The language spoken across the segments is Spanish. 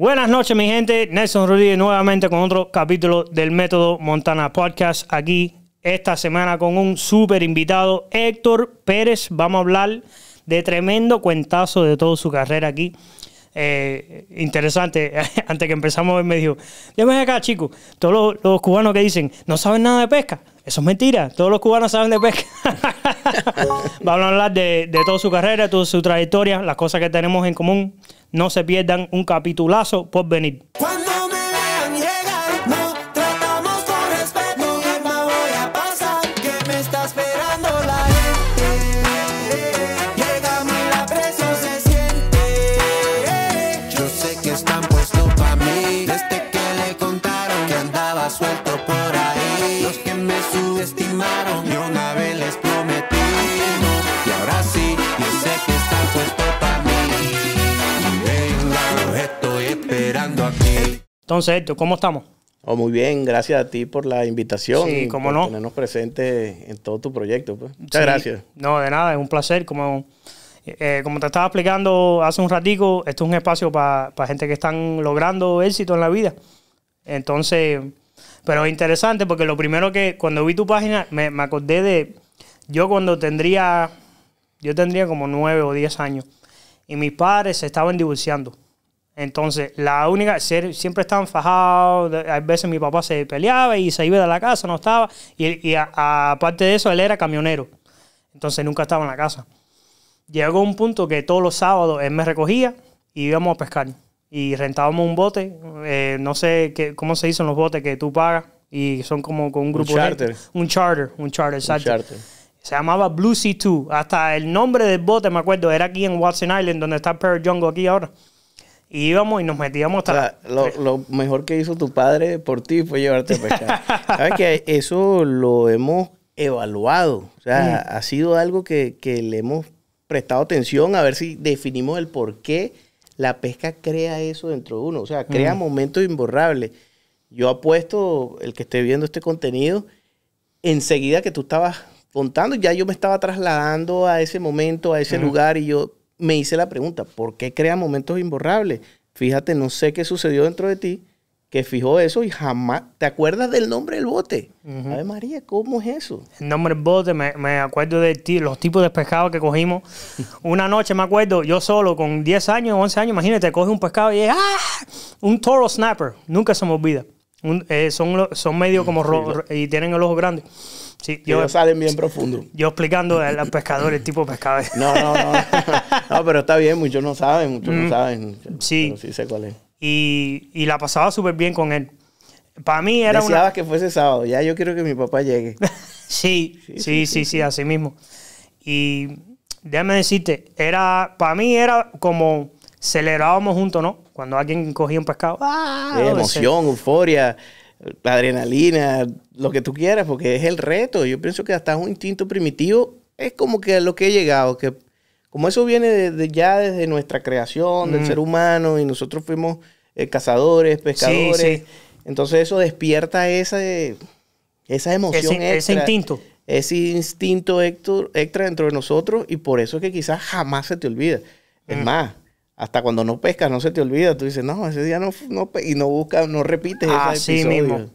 Buenas noches, mi gente. Nelson Rodríguez nuevamente con otro capítulo del Método Montana Podcast. Aquí esta semana con un súper invitado, Héctor Pérez. Vamos a hablar de tremendo cuentazo de toda su carrera aquí. Eh, interesante, antes que empezamos, me dijo: Déjame acá, chicos. Todos los, cubanos que dicen no saben nada de pesca, eso es mentira. Todos los cubanos saben de pesca. Vamos a hablar de, de toda su carrera, toda su trayectoria, las cosas que tenemos en común no se pierdan un capitulazo por venir. Entonces, ¿cómo estamos? Oh, muy bien, gracias a ti por la invitación. y por no. Tenernos presentes en todo tu proyecto. Pues. Muchas gracias. No, de nada, es un placer. Como, eh, eh, como te estaba explicando hace un ratico, esto es un espacio para gente que están logrando éxito en la vida. Entonces, pero es interesante porque lo primero que cuando vi tu página me, acordé de yo cuando tendría, yo tendría como nueve o diez años y mis padres se estaban divorciando. Entonces, la única, siempre estaban fajados, a veces mi papá se peleaba y se iba de la casa, no estaba, y, aparte de eso, él era camionero, entonces nunca estaba en la casa. Llegó un punto que todos los sábados él me recogía y íbamos a pescar, y rentábamos un bote, eh, no sé cómo se dicen los botes que tú pagas, y son como con un grupo... Un charter. De, un charter, un charter, exacto. Un charter. Se llamaba Blue Sea 2, hasta el nombre del bote, me acuerdo, era aquí en Watson Island, donde está per Jungle aquí ahora íbamos y nos metíamos a lo, mejor que hizo tu padre por ti fue llevarte a pescar. Sabes que eso lo hemos evaluado. O sea, ha sido algo que, que, le hemos prestado atención a ver si definimos el por qué la pesca crea eso dentro de uno. O sea, crea momentos imborrables. Yo apuesto, el que esté viendo este contenido, enseguida que tú estabas contando, ya yo me estaba trasladando a ese momento, a ese lugar y yo me hice la pregunta, ¿por qué crea momentos imborrables? Fíjate, no sé qué sucedió dentro de ti que fijó eso y jamás... ¿Te acuerdas del nombre del bote? María, ¿cómo es eso? El nombre del bote, me, acuerdo de ti, los tipos de pescado que cogimos. Una noche, me acuerdo, yo solo, con 10 años, 11 años, imagínate, coge un pescado y es ¡ah! Un toro snapper. Nunca se me olvida. Eh, son, son medio mm, como... y tienen el ojo grande Sí, yo, salen bien profundo. Yo explicando a los pescadores, tipo pescador. No, no, no. No, pero está bien, muchos no saben, muchos no mm. saben. Sí. sí sé cuál Y, la pasaba súper bien con él. Para mí era Deseabas que fuese sábado, ya yo quiero que mi papá llegue. sí, sí, sí, sí, así mismo. Y déjame decirte, era, para mí era como celebrábamos juntos, ¿no? Cuando alguien cogía un pescado. ¡ah! emoción, euforia la adrenalina, lo que tú quieras, porque es el reto. Yo pienso que hasta un instinto primitivo es como que a lo que he llegado, que como eso viene de, ya desde nuestra creación, del mm. ser humano, y nosotros fuimos eh, cazadores, pescadores, entonces eso despierta esa, esa emoción. Ese, instinto. Ese instinto extra, dentro de nosotros, y por eso es que quizás jamás se te olvida. Es mm. más, hasta cuando no pescas, no se te olvida. Tú dices, no, ese día no, no y no buscas, no repites ah, sí mismo.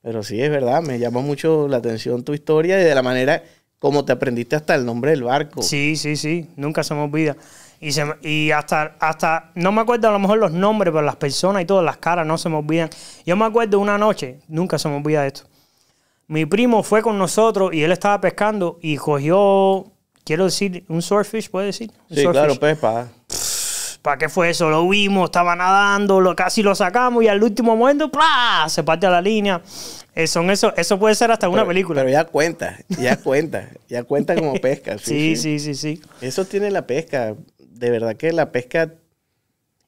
Pero sí, es verdad, me llamó mucho la atención tu historia y de la manera como te aprendiste hasta el nombre del barco. Sí, sí, sí, nunca se me olvida. Y, y hasta, hasta, no me acuerdo a lo mejor los nombres, pero las personas y todas las caras no se me olvidan. Yo me acuerdo una noche, nunca se me olvida esto. Mi primo fue con nosotros y él estaba pescando y cogió, quiero decir, un swordfish, ¿puede decir? sí, claro, pez pues, ¿Para qué fue eso? Lo vimos, estaba nadando, lo, casi lo sacamos y al último momento ¡plá! se parte a la línea. Eh, son eso, eso puede ser hasta una película. Pero ya cuenta, ya cuenta, ya cuenta como pesca. Sí sí, sí, sí, Eso tiene la pesca. De verdad que la pesca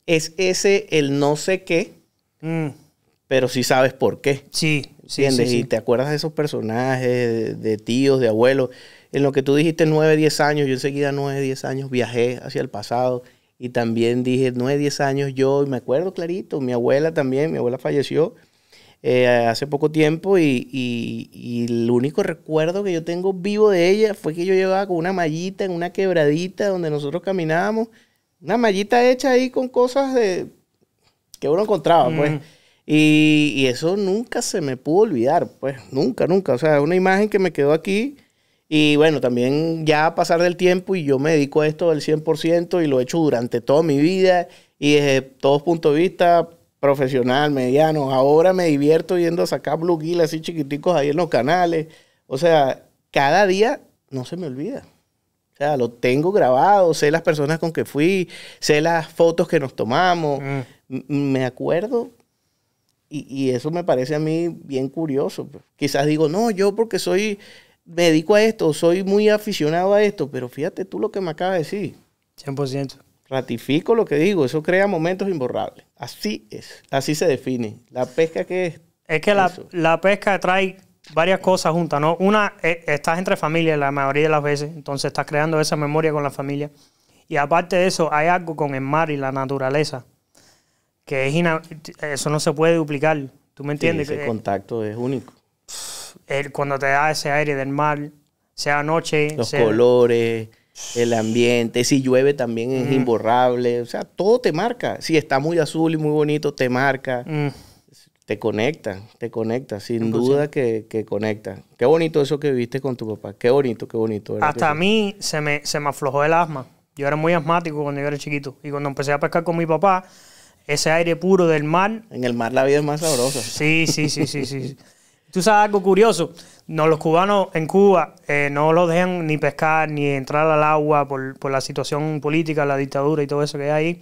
es ese el no sé qué, mm. pero sí sabes por qué. Sí, sí, Sí, y te acuerdas de esos personajes, de, de tíos, de abuelos. En lo que tú dijiste 9, 10 años, yo enseguida 9, 10 años viajé hacia el pasado y también dije, 9, 10 años yo, y me acuerdo clarito, mi abuela también, mi abuela falleció eh, hace poco tiempo y, el único recuerdo que yo tengo vivo de ella fue que yo llevaba con una mallita en una quebradita donde nosotros caminábamos, una mallita hecha ahí con cosas de, que uno encontraba, pues. Y, y, eso nunca se me pudo olvidar, pues, nunca, nunca. O sea, una imagen que me quedó aquí y bueno, también ya a pasar del tiempo y yo me dedico a esto del 100% y lo he hecho durante toda mi vida y desde todos puntos de vista, profesional, mediano. Ahora me divierto yendo a sacar bluegill así chiquiticos ahí en los canales. O sea, cada día no se me olvida. O sea, lo tengo grabado, sé las personas con que fui, sé las fotos que nos tomamos, mm. me acuerdo. Y, y, eso me parece a mí bien curioso. Quizás digo, no, yo porque soy me dedico a esto, soy muy aficionado a esto, pero fíjate tú lo que me acabas de decir. 100%. Ratifico lo que digo, eso crea momentos imborrables. Así es, así se define. La pesca que es... Es que la, pesca trae varias cosas juntas, ¿no? Una, eh, estás entre familia la mayoría de las veces, entonces estás creando esa memoria con la familia. Y aparte de eso, hay algo con el mar y la naturaleza, que es eso no se puede duplicar, ¿tú me entiendes? ese eh, contacto es único cuando te da ese aire del mar, sea noche. Los colores, el ambiente, si llueve también es imborrable, o sea, todo te marca. Si está muy azul y muy bonito, te marca. Mm. Te conecta, te conecta, sin duda que, que, conecta. Qué bonito eso que viviste con tu papá, qué bonito, qué bonito. Hasta a mí se me, se me aflojó el asma. Yo era muy asmático cuando yo era chiquito. Y cuando empecé a pescar con mi papá, ese aire puro del mar. En el mar la vida es más sabrosa. Sí, sí, sí, sí, sí. Tú sabes algo curioso. los cubanos en Cuba eh, no los dejan ni pescar ni entrar al agua por, la situación política, la dictadura y todo eso que hay ahí.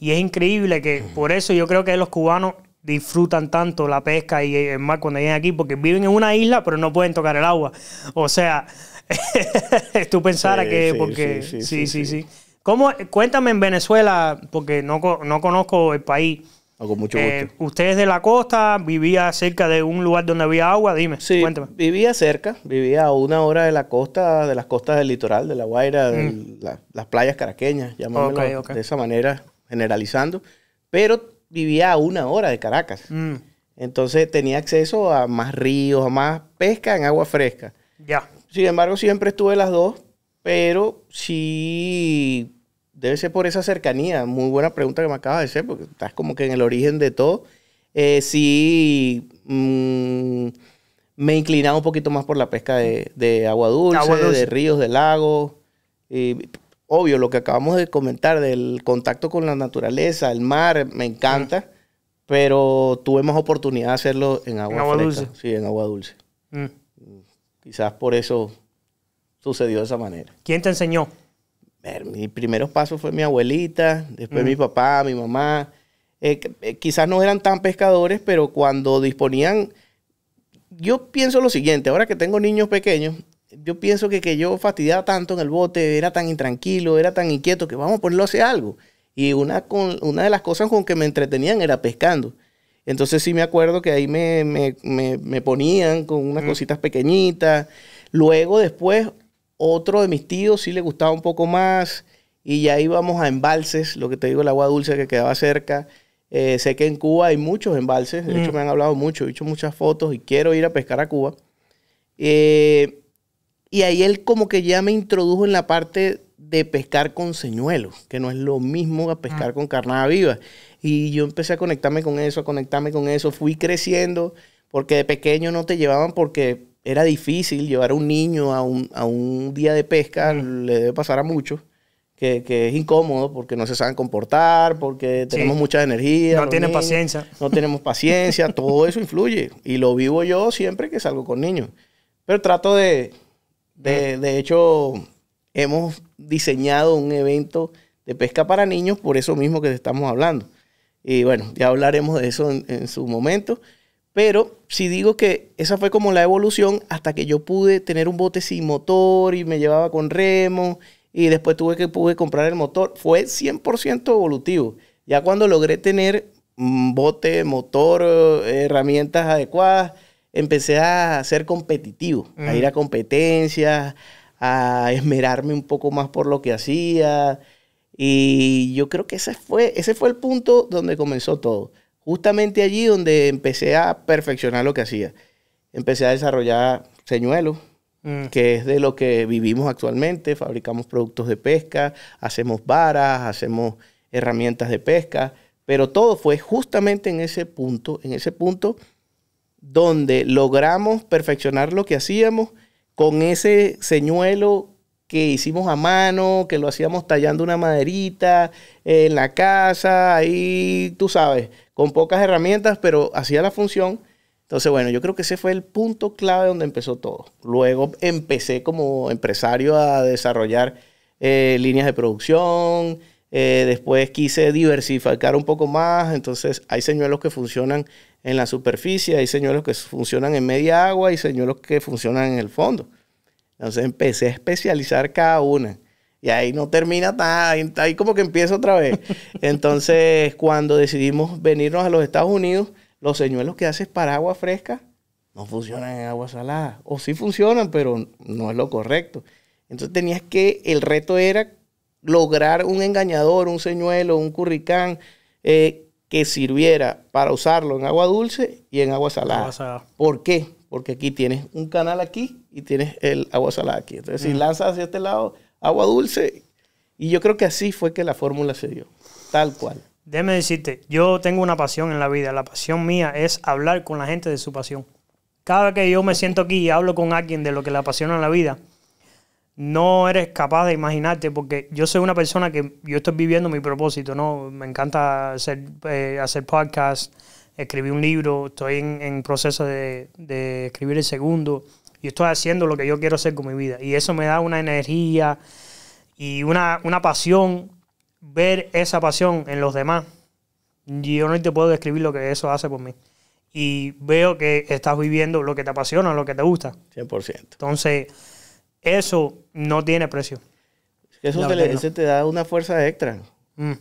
Y es increíble que por eso yo creo que los cubanos disfrutan tanto la pesca y el eh, mar cuando vienen aquí, porque viven en una isla, pero no pueden tocar el agua. O sea, tú pensaras que sí, porque... Sí sí sí, sí, ¿Cómo? Cuéntame en Venezuela, porque no, no conozco el país. Ah, con mucho eh, gusto. usted es de la costa, vivía cerca de un lugar donde había agua, dime, sí, cuéntame. Vivía cerca, vivía a una hora de la costa, de las costas del litoral, de La Guaira, de mm. las playas caraqueñas, llamémoslo de esa manera, generalizando, pero vivía a una hora de Caracas. Mm. Entonces tenía acceso a más ríos, a más pesca en agua fresca. Ya. Sin embargo, siempre estuve las dos, pero sí Debe ser por esa cercanía. Muy buena pregunta que me acabas de hacer, porque estás como que en el origen de todo. Eh, sí, mm, me inclinado un poquito más por la pesca de, agua, dulce, de ríos, de lagos. Y, obvio, lo que acabamos de comentar del contacto con la naturaleza, el mar, me encanta. Mm. Pero tuve más oportunidad de hacerlo en agua, dulce. Sí, en agua dulce. Mm. Quizás por eso sucedió de esa manera. ¿Quién te enseñó? mis primeros pasos fue mi abuelita, después mi mm. papá, mi mamá. Eh, eh, quizás no eran tan pescadores, pero cuando disponían, yo pienso lo siguiente, ahora que tengo niños pequeños, yo pienso que, yo fastidiaba tanto en el bote, era tan intranquilo, era tan inquieto, que vamos a ponerlo a hacer algo. Y una, con, una de las cosas con que me entretenían era pescando. Entonces sí me acuerdo que ahí me, me, ponían con unas mm. cositas pequeñitas. Luego después otro de mis tíos sí le gustaba un poco más y ya íbamos a embalses, lo que te digo, el agua dulce que quedaba cerca. Eh, sé que en Cuba hay muchos embalses, de hecho mm. me han hablado mucho, he hecho muchas fotos y quiero ir a pescar a Cuba. Eh, y ahí él como que ya me introdujo en la parte de pescar con señuelos, que no es lo mismo a pescar ah. con carnada viva. Y yo empecé a conectarme con eso, a conectarme con eso, fui creciendo, porque de pequeño no te llevaban porque era difícil llevar a un niño a un, día de pesca, le debe pasar a muchos. Que, es incómodo porque no se saben comportar, porque tenemos mucha energía. No tienen paciencia. No tenemos paciencia, todo eso influye. Y lo vivo yo siempre que salgo con niños. Pero trato de, de, hecho, hemos diseñado un evento de pesca para niños por eso mismo que estamos hablando. Y bueno, ya hablaremos de eso en su momento. Pero si digo que esa fue como la evolución hasta que yo pude tener un bote sin motor y me llevaba con remo y después tuve que pude comprar el motor, fue 100% evolutivo. Ya cuando logré tener mm, bote, motor, herramientas adecuadas, empecé a ser competitivo, a ir a competencias, a esmerarme un poco más por lo que hacía. Y yo creo que ese fue, ese fue el punto donde comenzó todo justamente allí donde empecé a perfeccionar lo que hacía. Empecé a desarrollar señuelo mm. que es de lo que vivimos actualmente. Fabricamos productos de pesca, hacemos varas, hacemos herramientas de pesca, pero todo fue justamente en ese punto, en ese punto donde logramos perfeccionar lo que hacíamos con ese señuelo que hicimos a mano, que lo hacíamos tallando una maderita eh, en la casa, ahí tú sabes, con pocas herramientas, pero hacía la función. Entonces, bueno, yo creo que ese fue el punto clave donde empezó todo. Luego empecé como empresario a desarrollar eh, líneas de producción. Eh, después quise diversificar un poco más. Entonces, hay señuelos que funcionan en la superficie, hay señuelos que funcionan en media agua y señuelos que funcionan en el fondo. Entonces empecé a especializar cada una. Y ahí no termina nada, ahí como que empieza otra vez. Entonces, cuando decidimos venirnos a los Estados Unidos, los señuelos que haces para agua fresca no funcionan en agua salada. O sí funcionan, pero no es lo correcto. Entonces tenías que, el reto era lograr un engañador, un señuelo, un curricán, eh, que sirviera para usarlo en agua dulce y en agua salada. ¿Por qué? porque aquí tienes un canal aquí y tienes el agua salada aquí. Entonces, si lanzas hacia este lado agua dulce, y yo creo que así fue que la fórmula se dio, tal cual. Déjame decirte, yo tengo una pasión en la vida, la pasión mía es hablar con la gente de su pasión. Cada vez que yo me siento aquí y hablo con alguien de lo que le apasiona en la vida, no eres capaz de imaginarte, porque yo soy una persona que yo estoy viviendo mi propósito, ¿no? Me encanta hacer, eh, hacer podcasts, escribí un libro, estoy en, proceso de, escribir el segundo y estoy haciendo lo que yo quiero hacer con mi vida. Y eso me da una energía y una, una pasión, ver esa pasión en los demás. Yo no te puedo describir lo que eso hace por mí. Y veo que estás viviendo lo que te apasiona, lo que te gusta. 100%. Entonces, eso no tiene precio. Eso te, te da una fuerza extra. Mm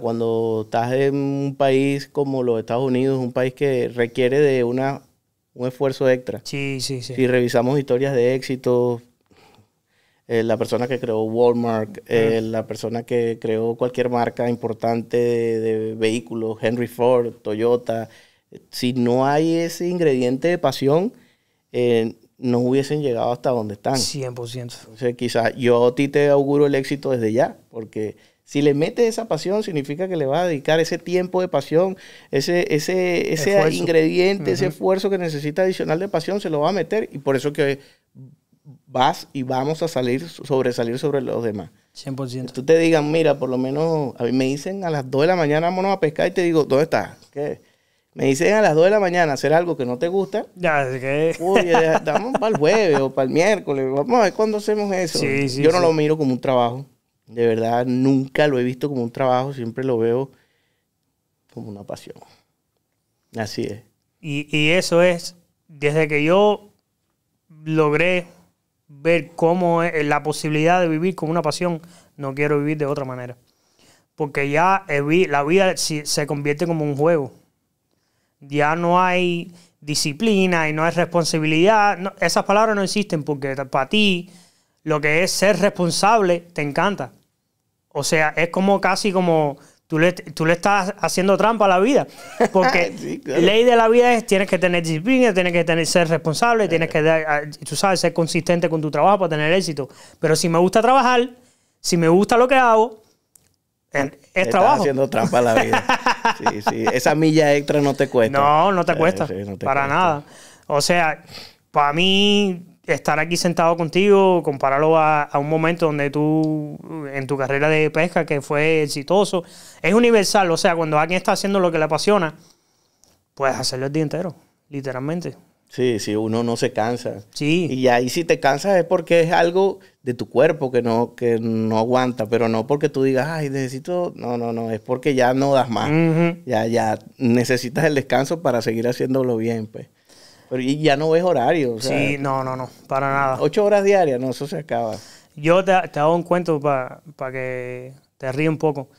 cuando estás en un país como los Estados Unidos, un país que requiere de una, un esfuerzo extra. Sí, sí, sí. Si revisamos historias de éxito, eh, la persona que creó Walmart, eh, la persona que creó cualquier marca importante de, vehículos, Henry Ford, Toyota, eh, si no hay ese ingrediente de pasión, no hubiesen llegado hasta donde están. 100%. Entonces, quizás yo a ti te auguro el éxito desde ya, porque si le metes esa pasión, significa que le va a dedicar ese tiempo de pasión, ese, ese, ese ingrediente, ese esfuerzo que necesita adicional de pasión, se lo va a meter. Y por eso que vas y vamos a salir, sobresalir sobre los demás. 100%. Tú te digan, mira, por lo menos, a mí me dicen a las 2 de la mañana vámonos a pescar y te digo, ¿dónde estás? ¿Qué? Me dicen a las 2 de la mañana hacer algo que no te gusta. Ya, qué que... Uy, damos para el jueves o para el miércoles. Vamos a ver cuándo hacemos eso. Yo no lo miro como un trabajo. De verdad, nunca lo he visto como un trabajo, siempre lo veo como una pasión. Así es. Y, eso es, desde que yo logré ver cómo es la posibilidad de vivir con una pasión, no quiero vivir de otra manera. Porque ya la vida se convierte como un juego. Ya no hay disciplina y no hay responsabilidad. esas palabras no existen porque para ti lo que es ser responsable te encanta. O sea, es como casi como tú le, estás haciendo trampa a la vida. Porque ley de la vida es tienes que tener disciplina, tienes que tener, ser responsable, tienes eh. que, ah, tú sabes, ser consistente con tu trabajo para tener éxito. Pero si me gusta trabajar, si me gusta lo que hago, eh, es estás haciendo trampa a la vida. Sí, sí. Esa milla extra no te cuesta. No, no te cuesta. para nada. O sea, para mí, estar aquí sentado contigo, compararlo a, un momento donde tú, en tu carrera de pesca, que fue exitoso, es universal. O sea, cuando alguien está haciendo lo que le apasiona, puedes hacerlo el día entero, literalmente. Sí, sí, uno no se cansa. Sí. Y ahí si te cansas es porque es algo de tu cuerpo que no, que no aguanta, pero no porque tú digas, ay, necesito, no, no, no, es porque ya no das más. Ya, ya necesitas el descanso para seguir haciéndolo bien, pues. Pero ya no ves horario. O sí, no, no, no, para nada. Ocho horas diarias, no, eso se acaba. Yo te, hago un cuento para que te ríes un poco.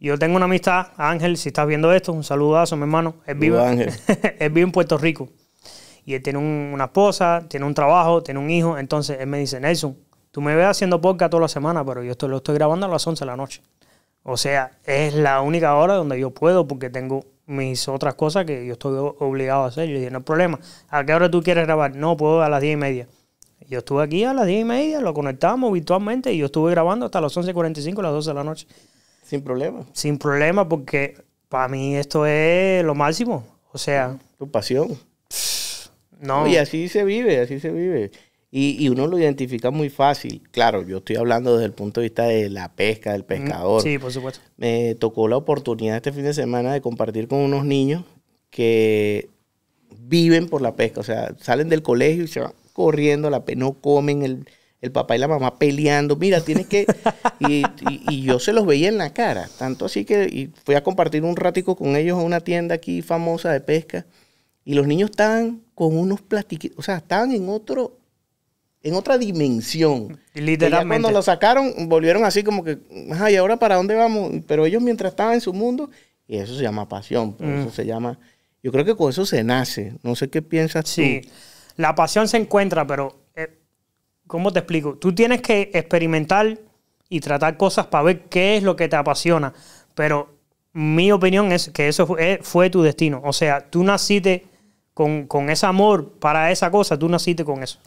Yo tengo una amistad, Ángel, si estás viendo esto, un saludazo, mi hermano. Él vive, Ángel. en Puerto Rico. Y él tiene una esposa, tiene un trabajo, tiene un hijo. Entonces él me dice, Nelson, tú me ves haciendo podcast toda la semana, pero yo lo estoy grabando a las 11 de la noche. O sea, es la única hora donde yo puedo porque tengo mis otras cosas que yo estoy obligado a hacer. Yo dije, no hay problema. ¿A qué hora tú quieres grabar? No, puedo a las diez y media. Yo estuve aquí a las diez y media, lo conectamos virtualmente y yo estuve grabando hasta las 11.45, las 12 de la noche. Sin problema. Sin problema, porque para mí esto es lo máximo. O sea. Tu pasión. No. Y así se vive, así se vive. Y, uno lo identifica muy fácil. Claro, yo estoy hablando desde el punto de vista de la pesca, del pescador. Sí, por supuesto. Me tocó la oportunidad este fin de semana de compartir con unos niños que viven por la pesca. O sea, salen del colegio y se van corriendo la No comen, el, papá y la mamá peleando. Mira, tienes que... y, yo se los veía en la cara. Tanto así que y fui a compartir un ratico con ellos a una tienda aquí famosa de pesca. Y los niños estaban con unos platiquitos. O sea, estaban en otro en otra dimensión. Literalmente. cuando lo sacaron, volvieron así como que, ay, ahora para dónde vamos? Pero ellos mientras estaban en su mundo, y eso se llama pasión, eso mm. se llama. Yo creo que con eso se nace. No sé qué piensas tú. Sí, la pasión se encuentra, pero eh, ¿cómo te explico? Tú tienes que experimentar y tratar cosas para ver qué es lo que te apasiona. Pero mi opinión es que eso fue, eh, tu destino. O sea, tú naciste con ese amor para esa cosa, tú naciste con eso.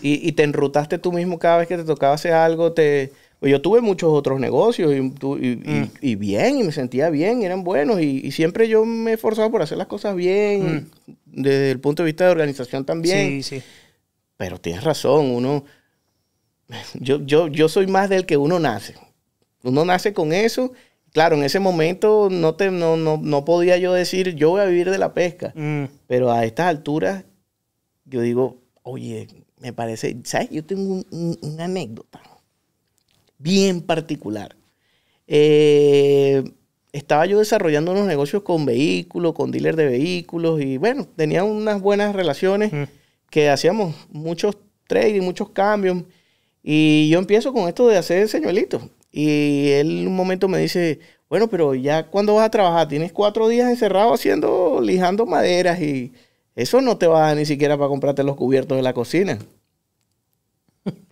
Y, y, te enrutaste tú mismo cada vez que te tocaba hacer algo. Te... Pues yo tuve muchos otros negocios y, y, mm. y, bien, y me sentía bien, eran buenos. Y, siempre yo me he esforzado por hacer las cosas bien, mm. desde el punto de vista de organización también. Sí, sí. Pero tienes razón, uno... Yo, yo, yo soy más del que uno nace. Uno nace con eso claro, en ese momento no, te, no, no, podía yo decir, yo voy a vivir de la pesca. Mm. Pero a estas alturas, yo digo, oye, me parece, ¿sabes? Yo tengo una anécdota bien particular. Eh, estaba yo desarrollando unos negocios con vehículos, con dealers de vehículos y bueno, tenía unas buenas relaciones mm. que hacíamos muchos y muchos cambios y yo empiezo con esto de hacer señuelitos y él un momento me dice, bueno, pero ya cuando vas a trabajar, tienes cuatro días encerrado haciendo, lijando maderas y eso no te va ni siquiera para comprarte los cubiertos de la cocina.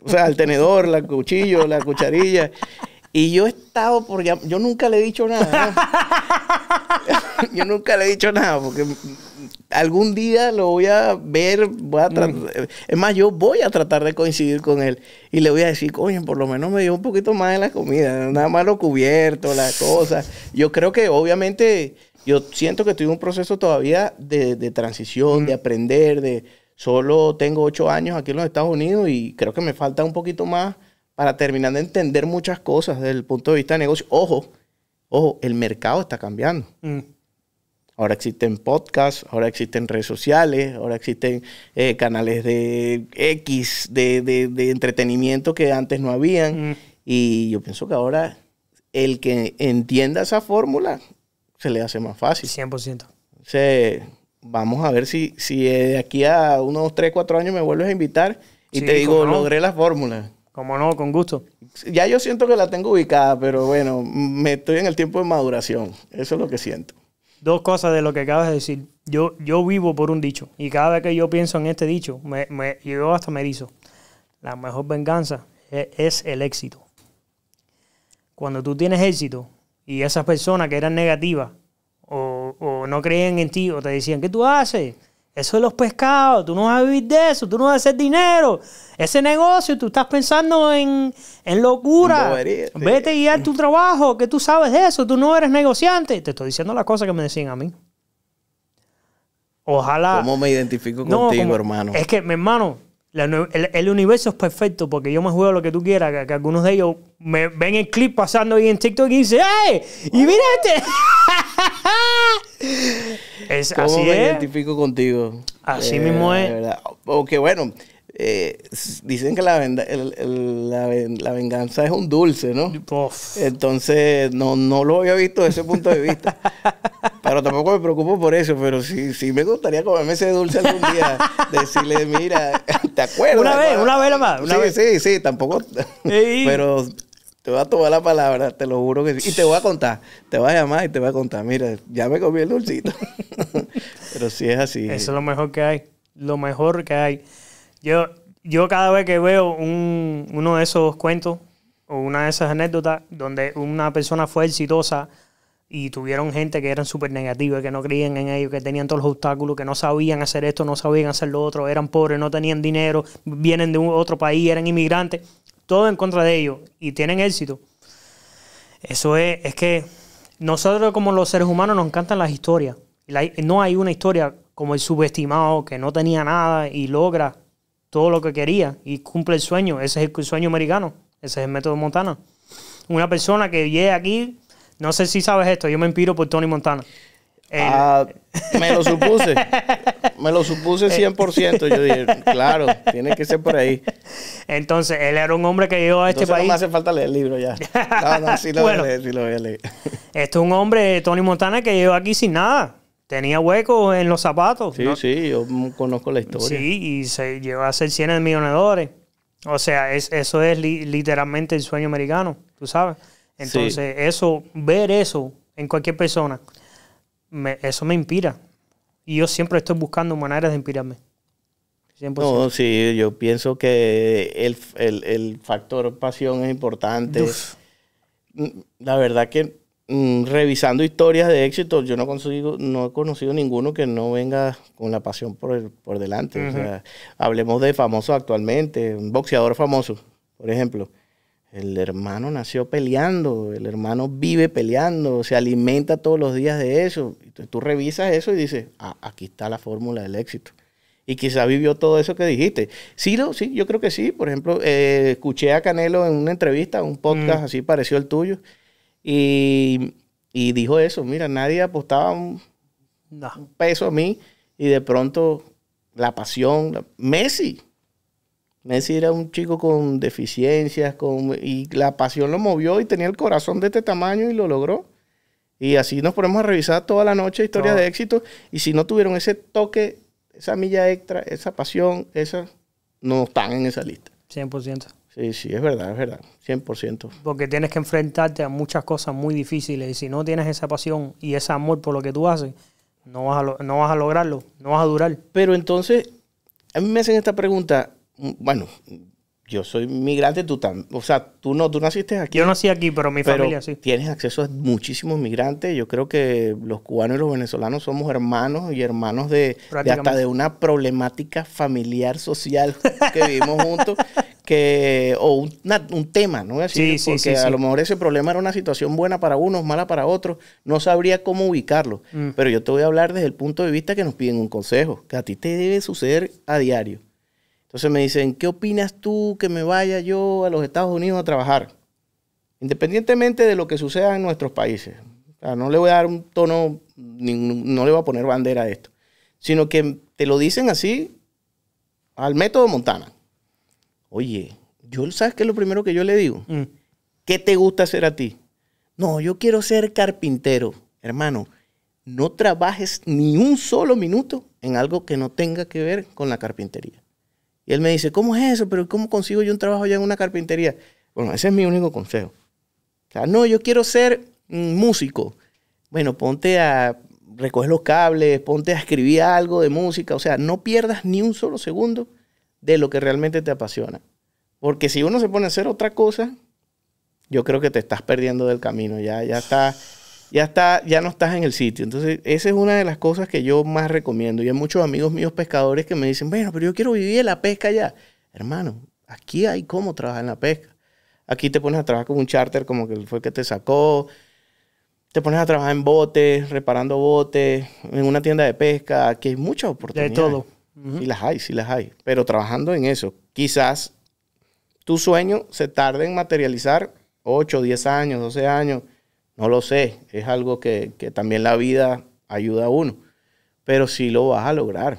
O sea, el tenedor, la cuchillo, la cucharilla. Y yo he estado por Yo nunca le he dicho nada. yo nunca le he dicho nada porque algún día lo voy a ver, mm. es más, yo voy a tratar de coincidir con él y le voy a decir, coño, por lo menos me dio un poquito más en la comida, nada más lo cubierto, las cosas. Yo creo que obviamente, yo siento que estoy en un proceso todavía de, transición, de mm. aprender, de, Solo tengo ocho años aquí en los Estados Unidos y creo que me falta un poquito más para terminar de entender muchas cosas desde el punto de vista de negocio. Ojo, ojo, el mercado está cambiando. Mm. Ahora existen podcasts, ahora existen redes sociales, ahora existen eh, canales de X, de, de, entretenimiento que antes no habían. Mm. Y yo pienso que ahora el que entienda esa fórmula se le hace más fácil. 100% vamos a ver si, si eh, de aquí a unos 3, 4 años me vuelves a invitar y te digo, logré la fórmula. Como no, con gusto. Ya yo siento que la tengo ubicada, pero bueno, me estoy en el tiempo de maduración. Eso es lo que siento. Dos cosas de lo que acabas de decir. Yo, yo vivo por un dicho y cada vez que yo pienso en este dicho, me, me, yo hasta me dice: La mejor venganza es, es el éxito. Cuando tú tienes éxito y esas personas que eran negativas o, no creían en ti o te decían, ¿qué tú haces? Eso es los pescados, tú no vas a vivir de eso, tú no vas a hacer dinero. Ese negocio, tú estás pensando en, locura. Vete y haz tu trabajo, que tú sabes de eso, tú no eres negociante. Te estoy diciendo las cosas que me decían a mí. Ojalá. ¿Cómo me identifico contigo, hermano? Es que, mi hermano, el, universo es perfecto porque yo me juego lo que tú quieras. Que, algunos de ellos me ven el clip pasando ahí en TikTok y dicen, ¡Ey! ¡Y mira este! es así. Me identifico contigo. Así eh, mismo es. Porque bueno, eh, dicen que la, venganza es un dulce, ¿no? Entonces, no, no lo había visto desde ese punto de vista. pero tampoco me preocupo por eso, pero sí, sí me gustaría comerme ese dulce algún día. decirle, mira, ¿te acuerdas? Una vez, una vez nomás. sí, sí, sí, tampoco. Pero te voy a tomar la palabra, te lo juro que sí. Y te voy a contar. Te voy a llamar y te voy a contar. Mira, ya me comí el dulcito. Pero si es así. Eso es lo mejor que hay. Lo mejor que hay. Yo, yo cada vez que veo uno de esos cuentos o una de esas anécdotas donde una persona fue exitosa y tuvieron gente que eran súper negativa, que no creían en ellos, que tenían todos los obstáculos, que no sabían hacer esto, no sabían hacer lo otro, eran pobres, no tenían dinero, vienen de un otro país, eran inmigrantes todo en contra de ellos y tienen éxito, eso es, es que nosotros como los seres humanos nos encantan las historias. no hay una historia como el subestimado que no tenía nada y logra todo lo que quería y cumple el sueño. Ese es el sueño americano, ese es el método Montana. Una persona que llega aquí, no sé si sabes esto, yo me inspiro por Tony Montana. Ah, me lo supuse. me lo supuse 100%. Eh. Yo dije, claro, tiene que ser por ahí. Entonces, él era un hombre que llegó a este país. No me hace falta leer el libro ya. bueno, este es un hombre, Tony Montana, que llegó aquí sin nada. Tenía huecos en los zapatos. Sí, sí, yo conozco la historia. Sí, y se llevó a hacer cientos de millones de dólares. O sea, eso es literalmente el sueño americano, tú sabes. Entonces, eso, ver eso en cualquier persona me, eso me inspira. Y yo siempre estoy buscando maneras de inspirarme. No, sí, yo pienso que el, factor pasión es importante. Mm, la verdad que mm, revisando historias de éxito, yo no, consigo, no he conocido ninguno que no venga con la pasión por, delante. hablemos de famoso actualmente, un boxeador famoso, por ejemplo el hermano nació peleando, el hermano vive peleando, se alimenta todos los días de eso. Entonces, tú revisas eso y dices, ah, aquí está la fórmula del éxito. Y quizá vivió todo eso que dijiste. Sí, lo sí, yo creo que sí. Por ejemplo, eh, escuché a Canelo en una entrevista, un podcast mm. así pareció el tuyo. Y, dijo eso, mira, nadie apostaba un, peso a mí y de pronto la pasión, Messi, Messi era un chico con deficiencias, con, y la pasión lo movió y tenía el corazón de este tamaño y lo logró. Y así nos ponemos a revisar toda la noche historias de éxito. Y si no tuvieron ese toque, esa milla extra, esa pasión, esa, no están en esa lista. 100%. Sí, sí, es verdad, es verdad, 100%. Porque tienes que enfrentarte a muchas cosas muy difíciles y si no tienes esa pasión y ese amor por lo que tú haces, no no vas a lograrlo, no vas a durar. Pero entonces, a mí me hacen esta pregunta, bueno, yo soy migrante, tú o sea, tú no, tú naciste aquí. Yo nací aquí, pero mi familia sí. Tienes acceso a muchísimos migrantes. Yo creo que los cubanos y los venezolanos somos hermanos y hermanos de, hasta de una problemática familiar, social que vivimos juntos, o un tema, ¿no? Así, sí, porque sí, a lo mejor ese problema era una situación buena para unos, mala para otros. No sabría cómo ubicarlo. Mm. Pero yo te voy a hablar desde el punto de vista que nos piden un consejo, que a ti te debe suceder a diario. Entonces me dicen, ¿qué opinas tú que me vaya yo a los Estados Unidos a trabajar? Independientemente de lo que suceda en nuestros países. O no le voy a dar un tono, no le voy a poner bandera a esto. Sino que te lo dicen así al método Montana. Oye, yo, ¿sabes qué es lo primero que yo le digo? Mm. ¿Qué te gusta hacer a ti? No, yo quiero ser carpintero. Hermano, no trabajes ni un solo minuto en algo que no tenga que ver con la carpintería. Y él me dice, ¿cómo es eso? ¿Pero cómo consigo yo un trabajo ya en una carpintería? Bueno, ese es mi único consejo. O sea, no, yo quiero ser mm, músico. Bueno, ponte a recoger los cables, ponte a escribir algo de música. O sea, no pierdas ni un solo segundo de lo que realmente te apasiona. Porque si uno se pone a hacer otra cosa, yo creo que te estás perdiendo del camino. Ya, ya está ya, está, ya no estás en el sitio. Entonces, esa es una de las cosas que yo más recomiendo. Y hay muchos amigos míos pescadores que me dicen, bueno, pero yo quiero vivir en la pesca ya. Hermano, aquí hay cómo trabajar en la pesca. Aquí te pones a trabajar con un charter como que fue que te sacó. Te pones a trabajar en botes, reparando botes, en una tienda de pesca. Aquí hay muchas oportunidades. De todo. y las hay, sí las hay. Pero trabajando en eso, quizás tu sueño se tarde en materializar 8, 10 años, 12 años no lo sé, es algo que, también la vida ayuda a uno, pero sí lo vas a lograr.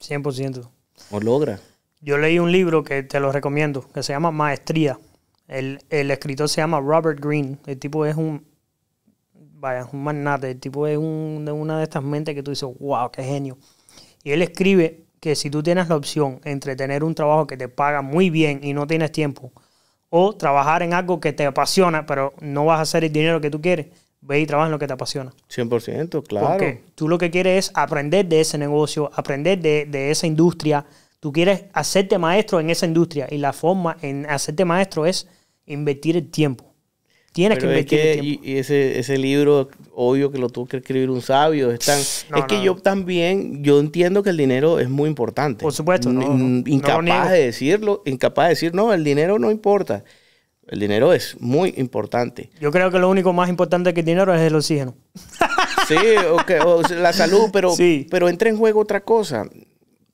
100%. Mm, o logra. Yo leí un libro que te lo recomiendo, que se llama Maestría. El, escritor se llama Robert Green. El tipo es un, vaya, un magnate. El tipo es un, de una de estas mentes que tú dices, wow, qué genio. Y él escribe que si tú tienes la opción entre tener un trabajo que te paga muy bien y no tienes tiempo, o trabajar en algo que te apasiona, pero no vas a hacer el dinero que tú quieres. Ve y trabaja en lo que te apasiona. 100%, claro. Porque tú lo que quieres es aprender de ese negocio, aprender de, de esa industria. Tú quieres hacerte maestro en esa industria y la forma en hacerte maestro es invertir el tiempo tienes que invertir. Y, ese, ese, libro, obvio que lo tuvo que escribir un sabio. Es, que yo también, yo entiendo que el dinero es muy importante. Por supuesto, incapaz de decirlo, incapaz de decir, no, el dinero no importa. El dinero es muy importante. Yo creo que lo único más importante que el dinero es el oxígeno. Sí, o la salud, pero, pero entra en juego otra cosa.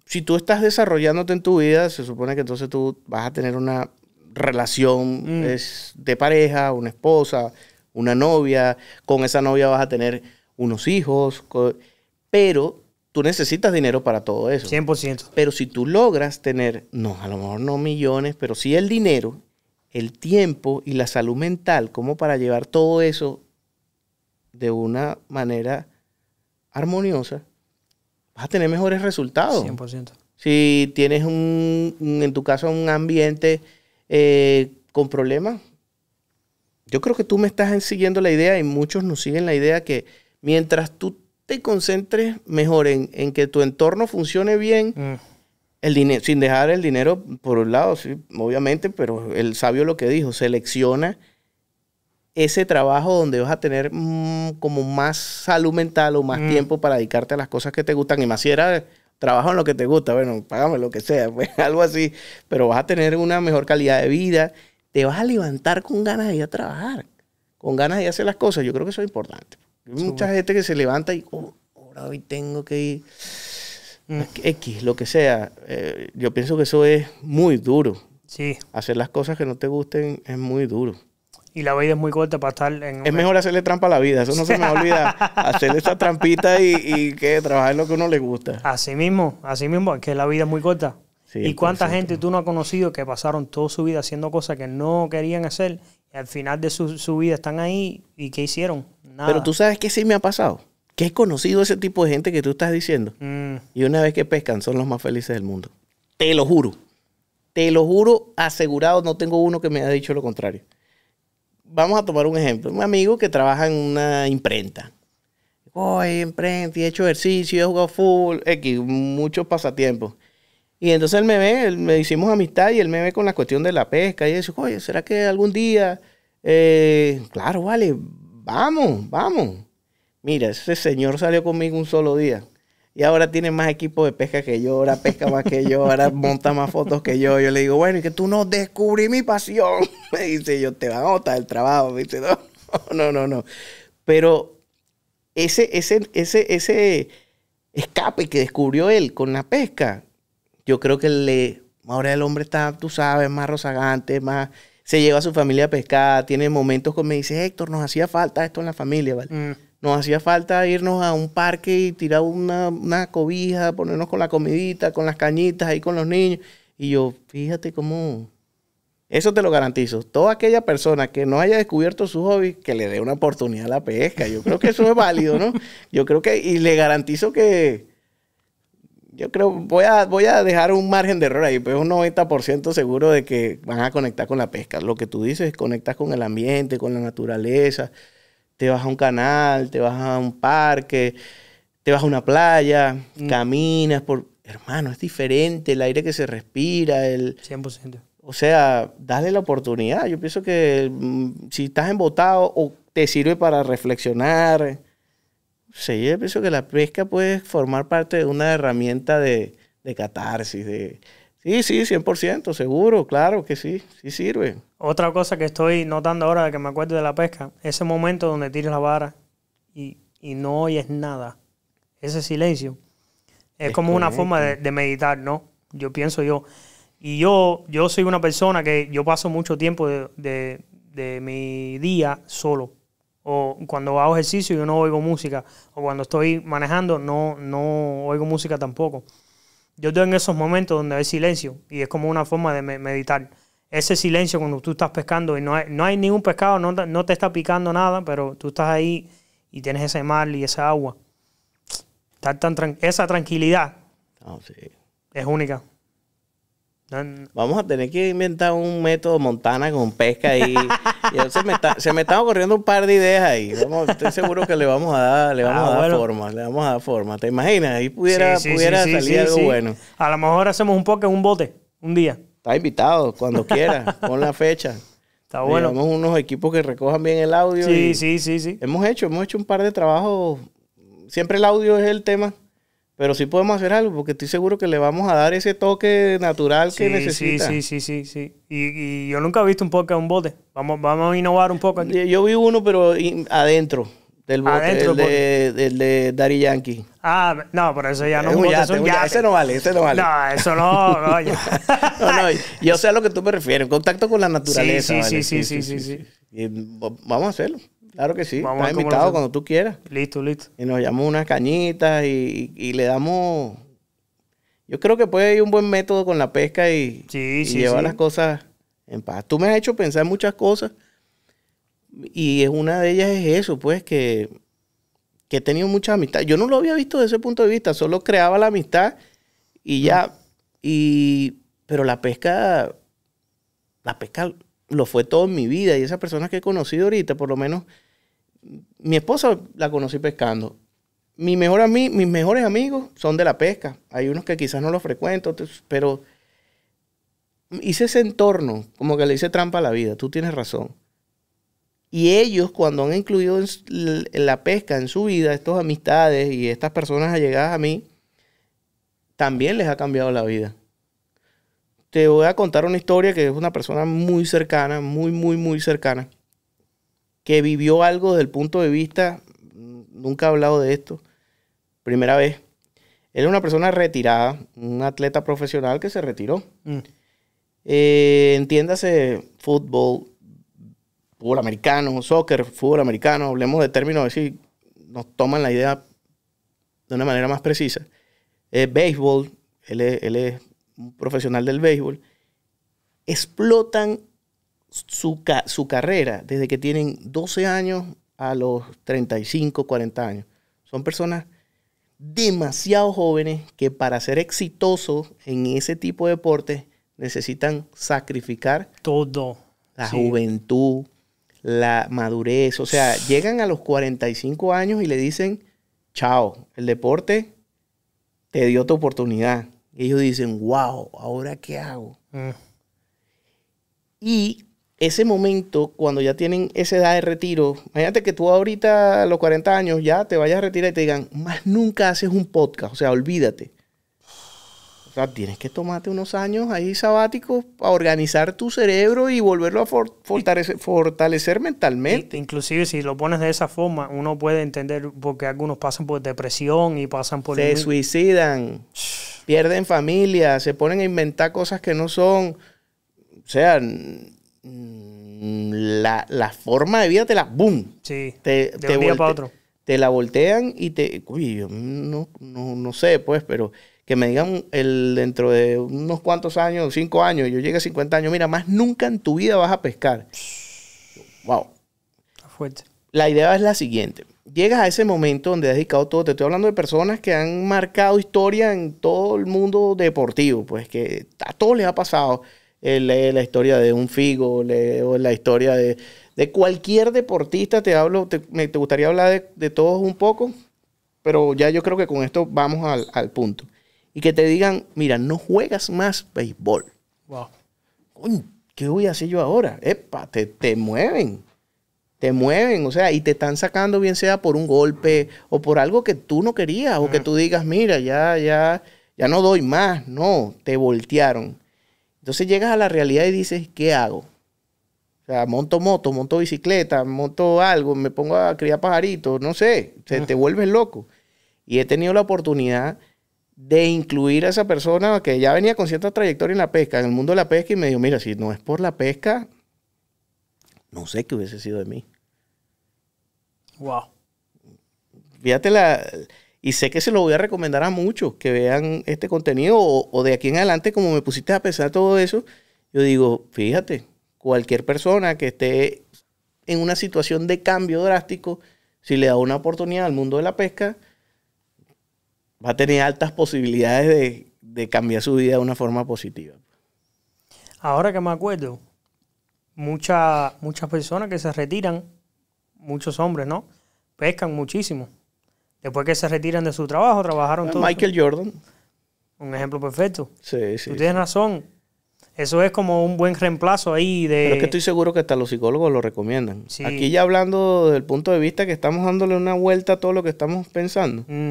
Si tú estás desarrollándote en tu vida, se supone que entonces tú vas a tener una relación mm. es de pareja, una esposa, una novia, con esa novia vas a tener unos hijos, pero tú necesitas dinero para todo eso. 100%. Pero si tú logras tener, no, a lo mejor no millones, pero sí el dinero, el tiempo y la salud mental, como para llevar todo eso de una manera armoniosa, vas a tener mejores resultados. 100%. Si tienes un, en tu caso, un ambiente eh, con problemas. Yo creo que tú me estás siguiendo la idea y muchos nos siguen la idea que mientras tú te concentres mejor en, en que tu entorno funcione bien, mm. el dinero, sin dejar el dinero por un lado, obviamente, pero el sabio lo que dijo, selecciona ese trabajo donde vas a tener mm, como más salud mental o más mm. tiempo para dedicarte a las cosas que te gustan. Y más si era trabaja en lo que te gusta, bueno, págame lo que sea, pues algo así, pero vas a tener una mejor calidad de vida, te vas a levantar con ganas de ir a trabajar, con ganas de hacer las cosas, yo creo que eso es importante. Hay mucha gente que se levanta y, oh, ahora hoy tengo que ir mm. X, lo que sea, eh, yo pienso que eso es muy duro. Sí. Hacer las cosas que no te gusten es muy duro y la vida es muy corta para estar en... Es mejor hacerle trampa a la vida, eso no se me olvida. hacerle esa trampita y, que trabajar lo que uno le gusta. Así mismo, así mismo, que la vida es muy corta. ¿Y cuánta gente tú no has conocido que pasaron toda su vida haciendo cosas que no querían hacer y al final de su, vida están ahí y qué hicieron? Nada. Pero tú sabes que sí me ha pasado, que he conocido ese tipo de gente que tú estás diciendo. Mm. Y una vez que pescan son los más felices del mundo. Te lo juro. Te lo juro, asegurado, no tengo uno que me haya dicho lo contrario vamos a tomar un ejemplo. Un amigo que trabaja en una imprenta. Hoy imprenta, he hecho ejercicio, he jugado fútbol, X, muchos pasatiempos. Y entonces él me ve, me hicimos amistad y él me ve con la cuestión de la pesca. Y dice, oye, ¿será que algún día? Eh, claro, vale, vamos, vamos. Mira, ese señor salió conmigo un solo día y ahora tiene más equipo de pesca que yo, ahora pesca más que yo, ahora monta más fotos que yo. Yo le digo, bueno, y que tú no descubrí mi pasión. Me dice yo, te van a botar el trabajo. Me dice, no, no, no, no. Pero ese, ese, ese, ese escape que descubrió él con la pesca, yo creo que le. Ahora el hombre está, tú sabes, más rozagante, más. Se lleva a su familia a pescar, tiene momentos como me dice, Héctor, nos hacía falta esto en la familia, ¿vale? Mm. Nos hacía falta irnos a un parque y tirar una, cobija, ponernos con la comidita, con las cañitas, ahí con los niños. Y yo, fíjate cómo... Eso te lo garantizo. Toda aquella persona que no haya descubierto su hobby, que le dé una oportunidad a la pesca. Yo creo que eso es válido, ¿no? Yo creo que, y le garantizo que, yo creo, voy a, voy a dejar un margen de error ahí, es pues un 90% seguro de que van a conectar con la pesca. Lo que tú dices, conectas con el ambiente, con la naturaleza, te vas a un canal, te vas a un parque, te vas a una playa, mm. caminas por... Hermano, es diferente el aire que se respira, el... 100%. O sea, dale la oportunidad. Yo pienso que mm, si estás embotado o te sirve para reflexionar. Sí, yo pienso que la pesca puede formar parte de una herramienta de, de catarsis, de, Sí, sí, 100%, seguro, claro que sí, sí sirve. Otra cosa que estoy notando ahora que me acuerdo de la pesca, ese momento donde tiras la vara y, no oyes nada, ese silencio, es, como una forma de, meditar, ¿no? Yo pienso yo. Y yo, yo soy una persona que yo paso mucho tiempo de, mi día solo. O cuando hago ejercicio yo no oigo música. O cuando estoy manejando no, no oigo música tampoco yo estoy en esos momentos donde hay silencio y es como una forma de meditar. Ese silencio cuando tú estás pescando y no hay, no hay ningún pescado, no, te está picando nada, pero tú estás ahí y tienes ese mar y esa agua. Tan, esa tranquilidad ah, es única. Vamos a tener que inventar un método Montana con pesca ahí. y se me, está, se están ocurriendo un par de ideas ahí. estoy seguro que le vamos a dar, le ah, vamos a dar forma, le vamos a dar forma. ¿Te imaginas? Ahí pudiera, salir algo bueno. A lo mejor hacemos un poke en un bote, un día. Está invitado, cuando quiera, con la fecha. Está bueno. Tenemos unos equipos que recojan bien el audio. Sí, sí, sí, sí. Hemos hecho, hemos hecho un par de trabajos. Siempre el audio es el tema pero sí podemos hacer algo, porque estoy seguro que le vamos a dar ese toque natural que necesita. Sí, sí, sí, sí, sí. Y, yo nunca he visto un podcast un bote. Vamos, vamos a innovar un poco Yo vi uno, pero adentro del bote. de, Daddy Yankee. Ah, no, pero eso ya no es un no vale, ese no vale. No, eso no, no, Yo sé a lo que tú me refieres, contacto con la naturaleza. Sí, sí, sí, sí, sí, sí, Vamos a hacerlo. Claro que sí. Vamos Estás invitado cuando tú quieras. Listo, listo. Y nos llamamos unas cañitas y, le damos. Yo creo que puede haber un buen método con la pesca y, llevar las cosas en paz. Tú me has hecho pensar muchas cosas. Y una de ellas es eso, pues, que, que he tenido mucha amistad. Yo no lo había visto desde ese punto de vista, solo creaba la amistad y ya. Y, pero la pesca, la pesca lo fue todo en mi vida. Y esas personas que he conocido ahorita, por lo menos mi esposa la conocí pescando. Mi mejor mis mejores amigos son de la pesca. Hay unos que quizás no los frecuento, pero hice ese entorno, como que le hice trampa a la vida, tú tienes razón. Y ellos cuando han incluido la pesca en su vida, estas amistades y estas personas allegadas a mí, también les ha cambiado la vida. Te voy a contar una historia que es una persona muy cercana, muy, muy, muy cercana que vivió algo del punto de vista, mm, nunca he hablado de esto, primera vez. Él es una persona retirada, un atleta profesional que se retiró. Mm. Eh, entiéndase fútbol, fútbol americano, soccer, fútbol americano, hablemos de términos, a si nos toman la idea de una manera más precisa. Eh, béisbol, él es, él es un profesional del béisbol. Explotan su, carrera desde que tienen 12 años a los 35, 40 años. Son personas demasiado jóvenes que para ser exitosos en ese tipo de deporte necesitan sacrificar todo. La juventud, la madurez. O sea, llegan a los 45 años y le dicen, chao, el deporte te dio tu oportunidad. ellos dicen, wow, ¿ahora qué hago? Mm. Y ese momento, cuando ya tienen esa edad de retiro, imagínate que tú ahorita a los 40 años ya te vayas a retirar y te digan, más nunca haces un podcast, o sea, olvídate. O sea, tienes que tomarte unos años ahí sabáticos para organizar tu cerebro y volverlo a fortalecer, mentalmente. Inclusive si lo pones de esa forma, uno puede entender porque algunos pasan por depresión y pasan por... Se suicidan, pierden familia, se ponen a inventar cosas que no son. O sea, Mm, la, la, forma de vida te la boom. Te, para otro. Te la voltean y te. Uy, yo no, sé, pues, pero que me digan el, dentro de unos cuantos años, cinco años, yo llegué a 50 años, mira, más nunca en tu vida vas a pescar. Wow. La idea es la siguiente. Llegas a ese momento donde has dedicado todo. Te estoy hablando de personas que han marcado historia en todo el mundo deportivo, pues que a todos les ha pasado lee la historia de un Figo, lee la historia de, cualquier deportista. Te hablo, te, me, gustaría hablar de, todos un poco, pero ya yo creo que con esto vamos al, punto. Y que te digan, mira, no juegas más béisbol. Wow. ¿qué voy a hacer yo ahora? Epa, te, te mueven te mueven, o sea, y te están sacando bien sea por un golpe o por algo que tú no querías o que tú digas, mira, ya, ya, ya no doy más, no, te voltearon. Entonces llegas a la realidad y dices, ¿qué hago? O sea, monto moto, monto bicicleta, monto algo, me pongo a criar pajaritos, no sé, te vuelves loco. Y he tenido la oportunidad de incluir a esa persona que ya venía con cierta trayectoria en la pesca, en el mundo de la pesca, y me dijo, mira, si no es por la pesca, no sé qué hubiese sido de mí. Wow. Fíjate la, y sé que se lo voy a recomendar a muchos que vean este contenido o, de aquí en adelante, como me pusiste a pensar todo eso, yo digo, fíjate, cualquier persona que esté en una situación de cambio drástico, si le da una oportunidad al mundo de la pesca, va a tener altas posibilidades de, cambiar su vida de una forma positiva. Ahora que me acuerdo, muchas personas que se retiran, muchos hombres, ¿no? Pescan muchísimo. Después que se retiran de su trabajo, trabajaron ah, todos. Michael Jordan. Un ejemplo perfecto. Sí, sí. Tú tienes razón. Eso es como un buen reemplazo ahí de... Pero que estoy seguro que hasta los psicólogos lo recomiendan. Aquí ya hablando desde el punto de vista que estamos dándole una vuelta a todo lo que estamos pensando. Mm.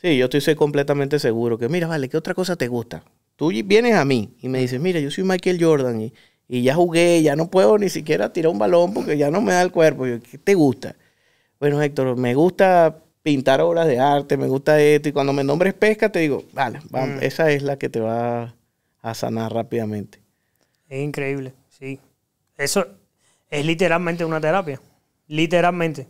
Sí, yo estoy completamente seguro que, mira, vale, ¿qué otra cosa te gusta? Tú vienes a mí y me dices, mira, yo soy Michael Jordan y, ya jugué, ya no puedo ni siquiera tirar un balón porque ya no me da el cuerpo. ¿Qué te gusta? Bueno, Héctor, me gusta pintar obras de arte, me gusta esto. Y cuando me nombres pesca, te digo, vale, mm. esa es la que te va a sanar rápidamente. Es increíble, sí. Eso es literalmente una terapia. Literalmente.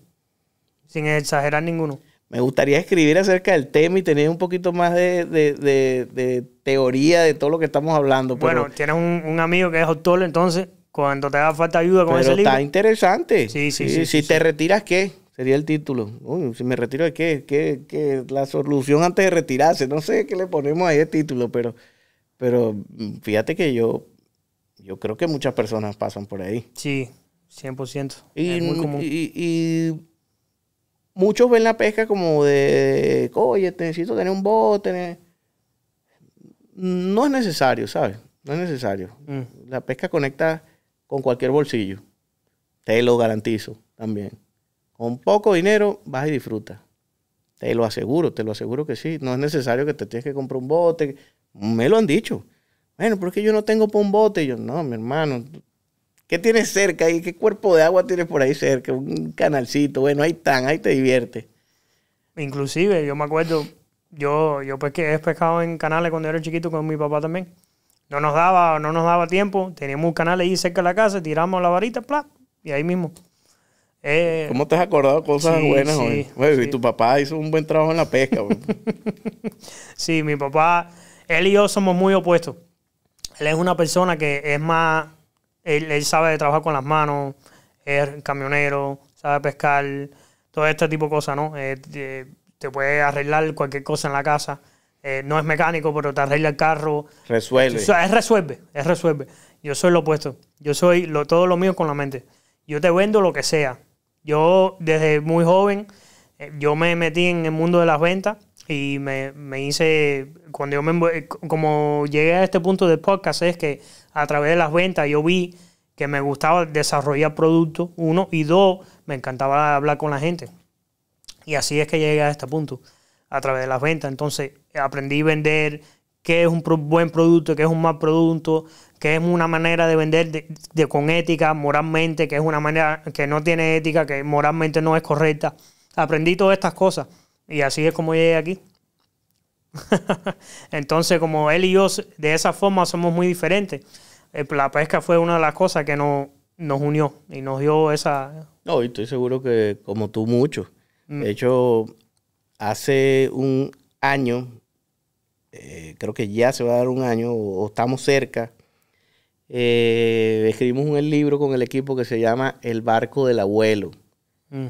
Sin exagerar ninguno. Me gustaría escribir acerca del tema y tener un poquito más de, teoría de todo lo que estamos hablando. Bueno, tienes un, amigo que es doctor entonces, cuando te haga falta ayuda con ese libro. Está interesante. Sí, sí, sí. si te retiras, ¿qué? Sería el título. Uy, si me retiro de qué, qué, qué, la solución antes de retirarse. No sé qué le ponemos ahí de título, pero, pero mm, fíjate que yo, yo creo que muchas personas pasan por ahí. Sí, 100%. Y, ciento y, muchos ven la pesca como de, oye, necesito tener un bote. No es necesario, ¿sabes? No es necesario. Mm. La pesca conecta con cualquier bolsillo. Te lo garantizo también. Con poco dinero vas y disfrutas. Te lo aseguro, te lo aseguro que sí. No es necesario que te tengas que comprar un bote. Me lo han dicho. Bueno, pero es yo no tengo para un bote. yo, no, mi hermano, ¿qué tienes cerca ahí? ¿Qué cuerpo de agua tienes por ahí cerca? Un canalcito. Bueno, ahí están, ahí te divierte. Inclusive, yo me acuerdo, yo, yo que he pescado en canales cuando era chiquito con mi papá también. No nos daba, no nos daba tiempo. Teníamos un canal ahí cerca de la casa, tiramos la varita, ¡plá! y ahí mismo. Eh, ¿Cómo te has acordado cosas buenas, hoy? Y tu papá hizo un buen trabajo en la pesca, Sí, mi papá, él y yo somos muy opuestos. Él es una persona que es más, él, sabe trabajar con las manos, es camionero, sabe pescar, todo este tipo de cosas, ¿no? Eh, te puede arreglar cualquier cosa en la casa. Eh, no es mecánico, pero te arregla el carro. Resuelve. Es, es resuelve, es resuelve. Yo soy lo opuesto. Yo soy todo lo mío con la mente. Yo te vendo lo que sea yo desde muy joven, eh, yo me metí en el mundo de las ventas y me, hice, cuando yo como llegué a este punto del podcast, es que a través de las ventas yo vi que me gustaba desarrollar productos, uno, y dos, me encantaba hablar con la gente. Y así es que llegué a este punto, a través de las ventas. Entonces aprendí a vender, qué es un buen producto, qué es un mal producto, que es una manera de vender de, con ética, moralmente, que es una manera que no tiene ética, que moralmente no es correcta. Aprendí todas estas cosas y así es como llegué aquí. Entonces, como él y yo de esa forma somos muy diferentes, eh, la pesca fue una de las cosas que nos, nos unió y nos dio esa... No, y estoy seguro que como tú mucho. Mm. De hecho, hace un año, eh, creo que ya se va a dar un año o estamos cerca, eh, escribimos un libro con el equipo que se llama El barco del abuelo. Mm.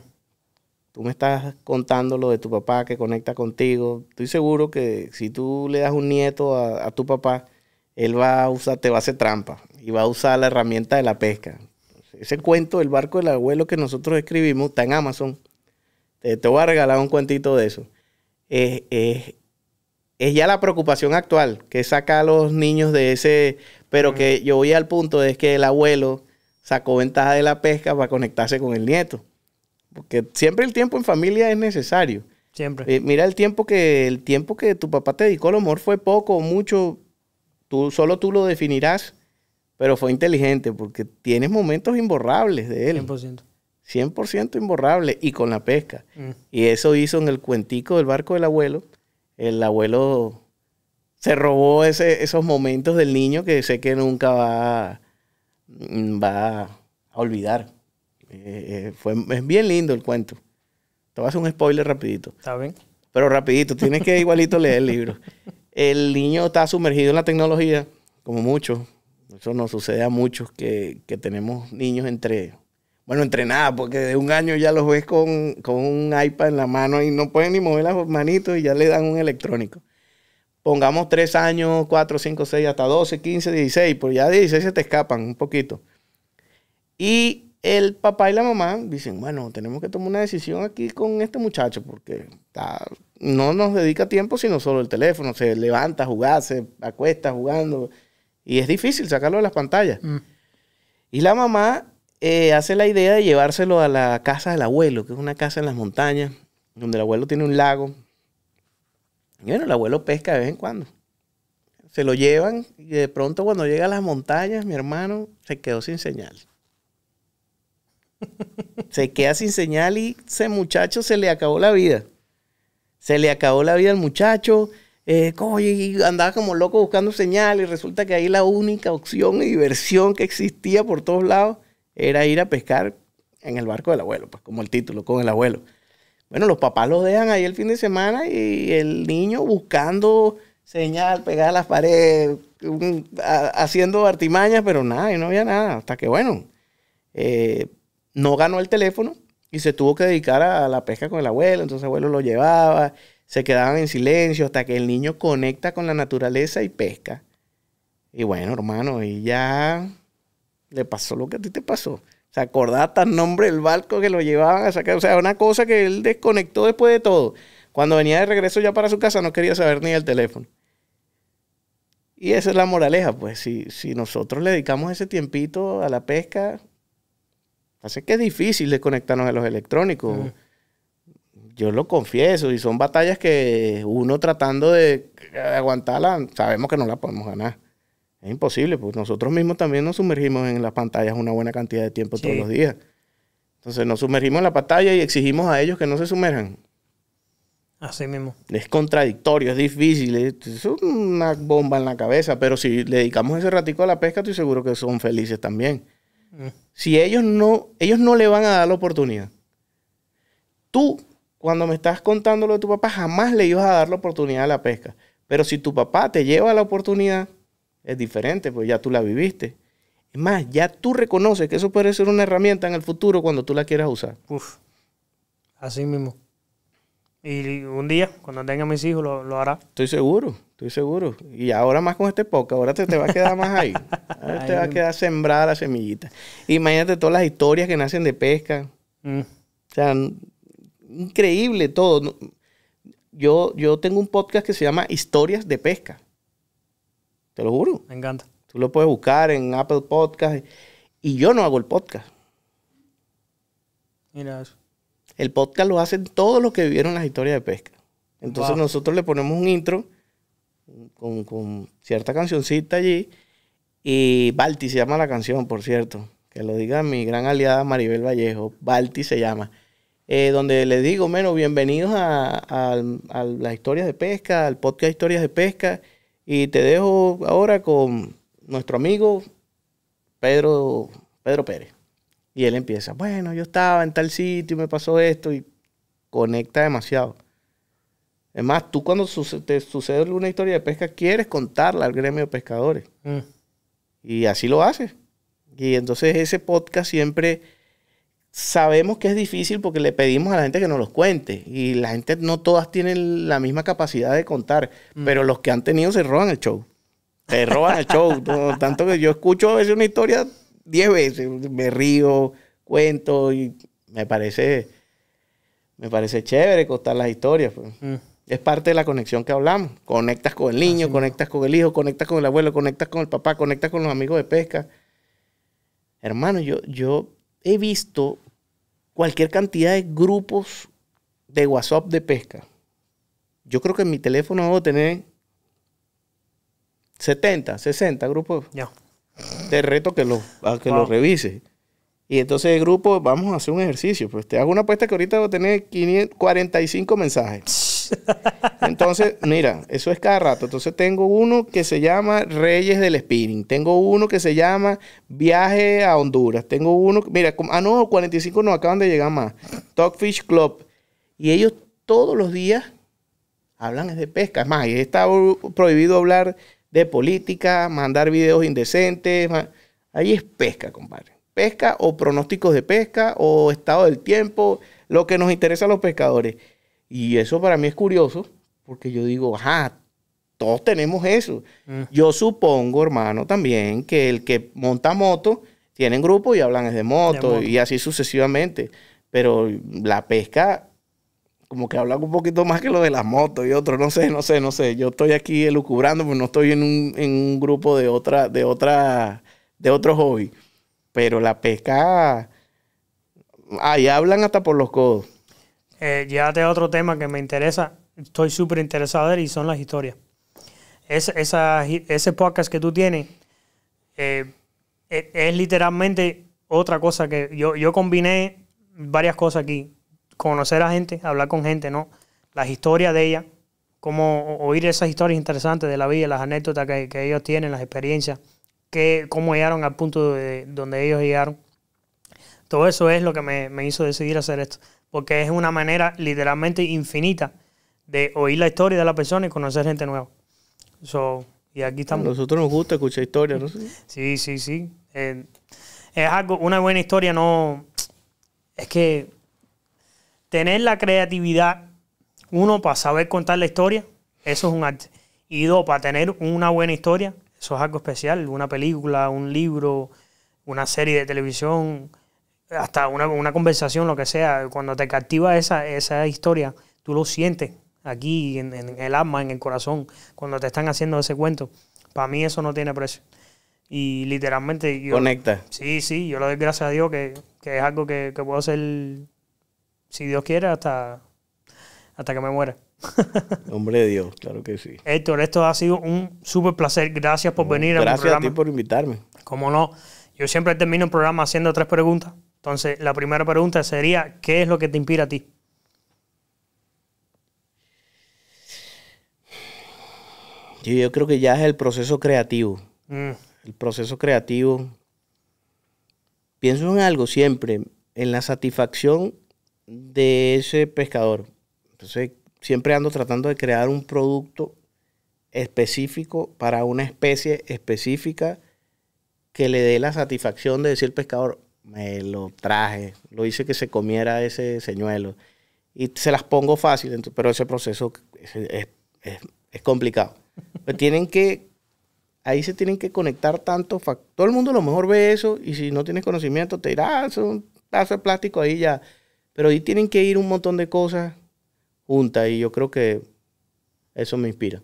Tú me estás contando lo de tu papá que conecta contigo. Estoy seguro que si tú le das un nieto a, tu papá, él va a usar, te va a hacer trampa y va a usar la herramienta de la pesca. Ese cuento El barco del abuelo que nosotros escribimos está en Amazon. Te, voy a regalar un cuentito de eso. es ya la preocupación actual que saca a los niños de ese pero que yo voy al punto es que el abuelo sacó ventaja de la pesca para conectarse con el nieto. Porque siempre el tiempo en familia es necesario. Siempre. Eh, mira el tiempo que el tiempo que tu papá te dedicó, a lo fue poco o mucho, tú solo tú lo definirás, pero fue inteligente porque tienes momentos imborrables de él. 100%. 100% imborrable y con la pesca. Mm. Y eso hizo en el cuentico del barco del abuelo. El abuelo se robó ese, esos momentos del niño que sé que nunca va, mm, va a olvidar. Eh, eh, fue, es bien lindo el cuento. Te voy a hacer un spoiler rapidito. ¿Está bien? Pero rapidito, tienes que igualito leer el libro. El niño está sumergido en la tecnología, como muchos. Eso nos sucede a muchos que, tenemos niños entre... Bueno, entre nada, porque de un año ya los ves con, con un iPad en la mano y no pueden ni mover las manitos y ya le dan un electrónico pongamos tres años, cuatro, cinco, seis, hasta 12, 15, 16, pues ya 16 se te escapan un poquito. Y el papá y la mamá dicen, bueno, tenemos que tomar una decisión aquí con este muchacho porque no nos dedica tiempo sino solo el teléfono, se levanta a jugar, se acuesta jugando y es difícil sacarlo de las pantallas. Mm. Y la mamá eh, hace la idea de llevárselo a la casa del abuelo, que es una casa en las montañas, donde el abuelo tiene un lago bueno, el abuelo pesca de vez en cuando. Se lo llevan y de pronto cuando llega a las montañas, mi hermano se quedó sin señal. se queda sin señal y ese muchacho se le acabó la vida. Se le acabó la vida al muchacho. Eh, andaba como loco buscando señal y resulta que ahí la única opción y diversión que existía por todos lados era ir a pescar en el barco del abuelo, pues como el título, con el abuelo. Bueno, los papás lo dejan ahí el fin de semana y el niño buscando señal, pegar a las paredes, haciendo artimañas, pero nada, y no había nada. Hasta que, bueno, eh, no ganó el teléfono y se tuvo que dedicar a la pesca con el abuelo. Entonces, el abuelo lo llevaba, se quedaban en silencio hasta que el niño conecta con la naturaleza y pesca. Y bueno, hermano, y ya le pasó lo que a ti te pasó. Se acordaba el nombre del barco que lo llevaban a sacar. O sea, una cosa que él desconectó después de todo. Cuando venía de regreso ya para su casa no quería saber ni el teléfono. Y esa es la moraleja, pues si, nosotros le dedicamos ese tiempito a la pesca, hace que es difícil desconectarnos de los electrónicos. Yo lo confieso, y son batallas que uno tratando de aguantarla, sabemos que no la podemos ganar. Es imposible, porque nosotros mismos también nos sumergimos en las pantallas una buena cantidad de tiempo todos los días. Entonces nos sumergimos en la pantalla y exigimos a ellos que no se sumerjan. Así mismo. Es contradictorio, es difícil, es una bomba en la cabeza, pero si le dedicamos ese ratico a la pesca, estoy seguro que son felices también. Mm. Si ellos no, ellos no le van a dar la oportunidad. Tú, cuando me estás contando lo de tu papá, jamás le ibas a dar la oportunidad a la pesca. Pero si tu papá te lleva la oportunidad, es diferente, pues ya tú la viviste. Es más, ya tú reconoces que eso puede ser una herramienta en el futuro cuando tú la quieras usar. Uf, así mismo. Y un día, cuando tenga mis hijos, lo, lo, hará. Estoy seguro, estoy seguro. Y ahora más con este podcast, ahora te, te va a quedar más ahí. te va a quedar sembrada la semillita. Imagínate todas las historias que nacen de pesca. Mm. O sea, increíble todo. Yo, yo tengo un podcast que se llama Historias de Pesca. Te lo juro. Me encanta. Tú lo puedes buscar en Apple Podcast. Y yo no hago el podcast. Mira eso. El podcast lo hacen todos los que vivieron las historias de pesca. Entonces nosotros le ponemos un intro con, con, cierta cancioncita allí. Y Balti se llama la canción, por cierto. Que lo diga mi gran aliada Maribel Vallejo. Balti se llama. Eh, donde le digo, menos bienvenidos a, las historias de pesca, al podcast Historias de Pesca. Y te dejo ahora con nuestro amigo Pedro, Pedro Pérez. Y él empieza, bueno, yo estaba en tal sitio y me pasó esto y conecta demasiado. Es más, tú cuando te sucede una historia de pesca, quieres contarla al gremio de pescadores. Mm. Y así lo haces. Y entonces ese podcast siempre sabemos que es difícil porque le pedimos a la gente que nos los cuente y la gente no todas tienen la misma capacidad de contar, mm. pero los que han tenido se roban el show. Se roban el show. tanto que yo escucho a veces una historia diez veces, me río, cuento y me parece, me parece chévere contar las historias. Pues. Mm. Es parte de la conexión que hablamos. Conectas con el niño, conectas con el hijo, conectas con el abuelo, conectas con el papá, conectas con los amigos de pesca. Hermano, yo, yo he visto cualquier cantidad de grupos de WhatsApp de pesca. Yo creo que en mi teléfono a tener 70, 60 grupos. Ya. Te reto que lo que revise. Y entonces el grupo, vamos a hacer un ejercicio. Pues te hago una apuesta que ahorita voy a tener 545 mensajes. Entonces, mira, eso es cada rato. Entonces tengo uno que se llama Reyes del Spinning. Tengo uno que se llama Viaje a Honduras. Tengo uno, mira, ah, no, 45 no, acaban de llegar más. Talkfish Club. Y ellos todos los días hablan de pesca. Es más, está prohibido hablar de política, mandar videos indecentes. Ahí es pesca, compadre. Pesca o pronósticos de pesca o estado del tiempo, lo que nos interesa a los pescadores. Y eso para mí es curioso, porque yo digo, ajá, ah, todos tenemos eso. Mm. Yo supongo, hermano, también que el que monta moto, tienen grupo y hablan de moto, de moto, y así sucesivamente. Pero la pesca, como que hablan un poquito más que lo de las motos y otro. no sé, no sé, no sé. Yo estoy aquí elucubrando, pero no estoy en un, grupo de otra, de otra, de otro hobby. Pero la pesca, ahí hablan hasta por los codos eh, llévate a otro tema que me interesa, estoy súper interesado en y son las historias. Es, ese podcast que tú tienes eh, e, es, literalmente otra cosa que yo, yo combiné varias cosas aquí. Conocer a gente, hablar con gente, ¿no? Las historias de ella, como oír esas historias interesantes de la vida, las anécdotas que, ellos tienen, las experiencias, que, cómo llegaron al punto donde ellos llegaron. Todo eso es lo que me, me hizo decidir hacer esto porque es una manera literalmente infinita de oír la historia de la persona y conocer gente nueva. So, y aquí estamos. A nosotros nos gusta escuchar historias, ¿no? Sí, sí, sí. Eh, es algo, una buena historia no... Es que tener la creatividad, uno, para saber contar la historia, eso es un arte. Y dos, para tener una buena historia, eso es algo especial. Una película, un libro, una serie de televisión, hasta una, conversación, lo que sea, cuando te captiva esa, esa historia, tú lo sientes aquí en, el alma, en el corazón, cuando te están haciendo ese cuento. Para mí eso no tiene precio. Y literalmente... Yo, Conecta. Sí, sí, yo le doy gracias a Dios que, es algo que, puedo hacer, si Dios quiere, hasta, hasta que me muera. Hombre de Dios, claro que sí. Héctor, esto ha sido un súper placer. Gracias por venir gracias a programa. ti por invitarme. Como no, yo siempre termino el programa haciendo tres preguntas entonces, la primera pregunta sería, ¿qué es lo que te inspira a ti? Yo, creo que ya es el proceso creativo. Mm. El proceso creativo. Pienso en algo siempre, en la satisfacción de ese pescador. Entonces, siempre ando tratando de crear un producto específico para una especie específica que le dé la satisfacción de decir pescador, me lo traje, lo hice que se comiera ese señuelo. Y se las pongo fácil, pero ese proceso es, complicado. Pero tienen que, ahí se tienen que conectar tanto... Todo el mundo a lo mejor ve eso y si no tienes conocimiento te dirá, ah, es un plástico ahí ya. Pero ahí tienen que ir un montón de cosas juntas y yo creo que eso me inspira.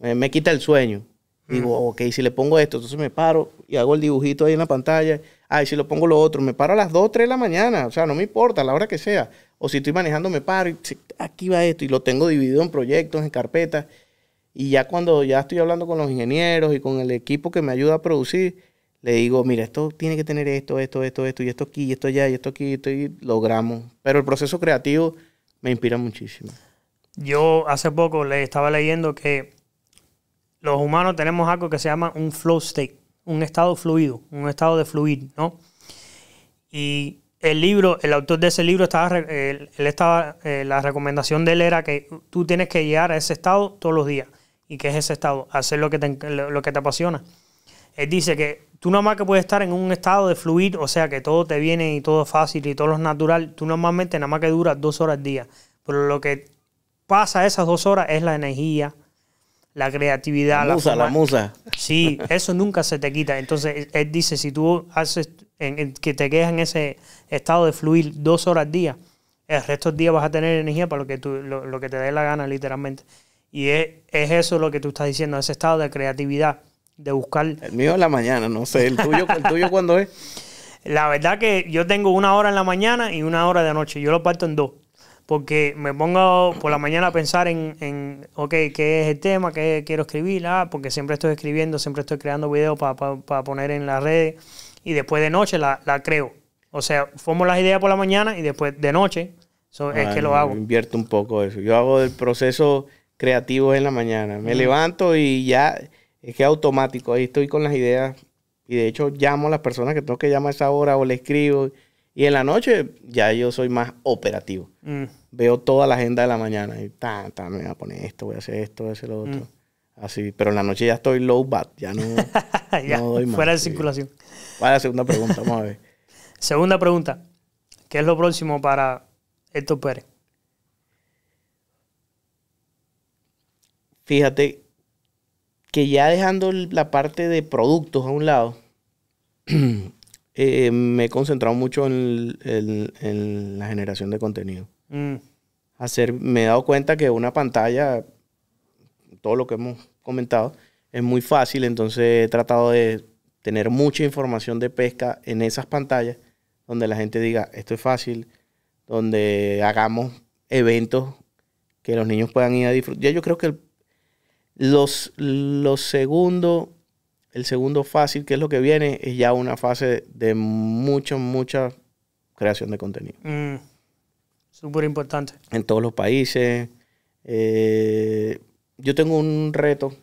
Eh, me quita el sueño. Digo, ok, si le pongo esto, entonces me paro y hago el dibujito ahí en la pantalla Ay, si lo pongo lo otro, me paro a las 2, 3 de la mañana, o sea, no me importa, a la hora que sea. O si estoy manejando, me paro y aquí va esto, y lo tengo dividido en proyectos, en carpetas. Y ya cuando ya estoy hablando con los ingenieros y con el equipo que me ayuda a producir, le digo, mira, esto tiene que tener esto, esto, esto, esto, y esto aquí, y esto allá, y esto aquí, y esto y logramos. Pero el proceso creativo me inspira muchísimo. Yo hace poco le estaba leyendo que los humanos tenemos algo que se llama un flow state un estado fluido, un estado de fluir, ¿no? Y el libro, el autor de ese libro estaba, eh, la recomendación de él era que tú tienes que llegar a ese estado todos los días. ¿Y qué es ese estado? Hacer lo que te, lo que te apasiona. Él dice que tú nada más que puedes estar en un estado de fluir, o sea que todo te viene y todo es fácil y todo es natural, tú normalmente nada más que duras dos horas al día. Pero lo que pasa esas dos horas es la energía, la creatividad. La musa, la, musa. Sí, eso nunca se te quita. Entonces, él eh, eh, dice, si tú haces en, que te quedas en ese estado de fluir dos horas al día, el resto del día vas a tener energía para lo que, tú, lo, que te dé la gana, literalmente. Y es, eso lo que tú estás diciendo, ese estado de creatividad, de buscar... El mío es la mañana, no sé, el tuyo, el tuyo cuándo es. La verdad que yo tengo una hora en la mañana y una hora de noche. Yo lo parto en dos porque me pongo por la mañana a pensar en, en ok, ¿qué es el tema? ¿Qué quiero escribir? Ah, porque siempre estoy escribiendo, siempre estoy creando videos para poner en las redes y después de noche la, creo. O sea, formo las ideas por la mañana y después de noche es que lo ah, hago. Invierto un poco eso. Yo hago el proceso creativo en la mañana. Me levanto y ya es que automático, ahí estoy con las ideas y de hecho llamo a las personas que tengo que llamar a esa hora o le escribo y en la noche ya yo soy más operativo. Mm. Veo toda la agenda de la mañana y ta, me voy a poner esto, voy a hacer esto, voy a hacer lo otro. Mm. Así, pero en la noche ya estoy low bat, ya no, doy más. Fuera de circulación. Para la segunda pregunta, vamos a ver. Segunda pregunta. ¿Qué es lo próximo para Héctor Pérez? Fíjate que ya dejando la parte de productos a un lado, Eh, me he concentrado mucho en, la generación de contenido. Mm. Hacer, me he dado cuenta que una pantalla, todo lo que hemos comentado, es muy fácil, entonces he tratado de tener mucha información de pesca en esas pantallas, donde la gente diga, esto es fácil, donde hagamos eventos que los niños puedan ir a disfrutar. Yo creo que los los, lo segundo el segundo fácil, que es lo que viene, es ya una fase de mucha, mucha creación de contenido. Mm, Súper importante. En todos los países. Eh, yo tengo un reto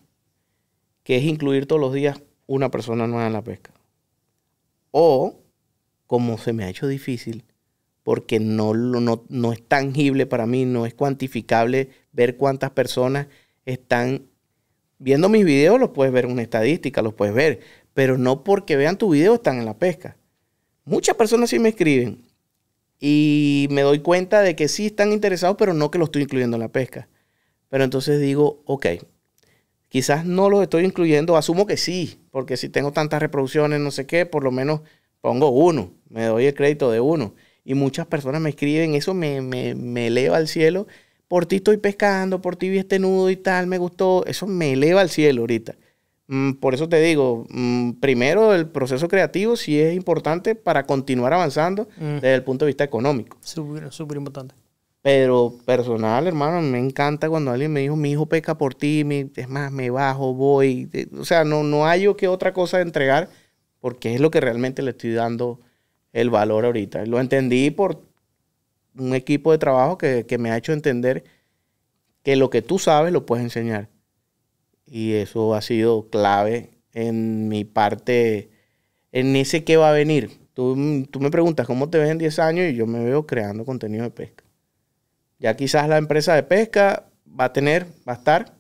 que es incluir todos los días una persona nueva en la pesca. O, como se me ha hecho difícil, porque no, no es tangible para mí, no es cuantificable ver cuántas personas están Viendo mis videos los puedes ver en una estadística, los puedes ver, pero no porque vean tu video están en la pesca. Muchas personas sí me escriben y me doy cuenta de que sí están interesados, pero no que los estoy incluyendo en la pesca. Pero entonces digo, ok, quizás no los estoy incluyendo, asumo que sí, porque si tengo tantas reproducciones, no sé qué, por lo menos pongo uno, me doy el crédito de uno. Y muchas personas me escriben, eso me, me, me eleva al cielo por ti estoy pescando, por ti vi este nudo y tal, me gustó, eso me eleva al cielo ahorita. Mm, por eso te digo, mm, primero el proceso creativo sí es importante para continuar avanzando mm. desde el punto de vista económico. Súper, súper importante. Pero personal, hermano, me encanta cuando alguien me dijo, mi hijo pesca por ti, es más, me bajo, voy. O sea, no, no hay que otra cosa de entregar porque es lo que realmente le estoy dando el valor ahorita. Lo entendí por un equipo de trabajo que, me ha hecho entender que lo que tú sabes lo puedes enseñar. Y eso ha sido clave en mi parte, en ese que va a venir. Tú, me preguntas cómo te ves en 10 años y yo me veo creando contenido de pesca. Ya quizás la empresa de pesca va a tener, va a estar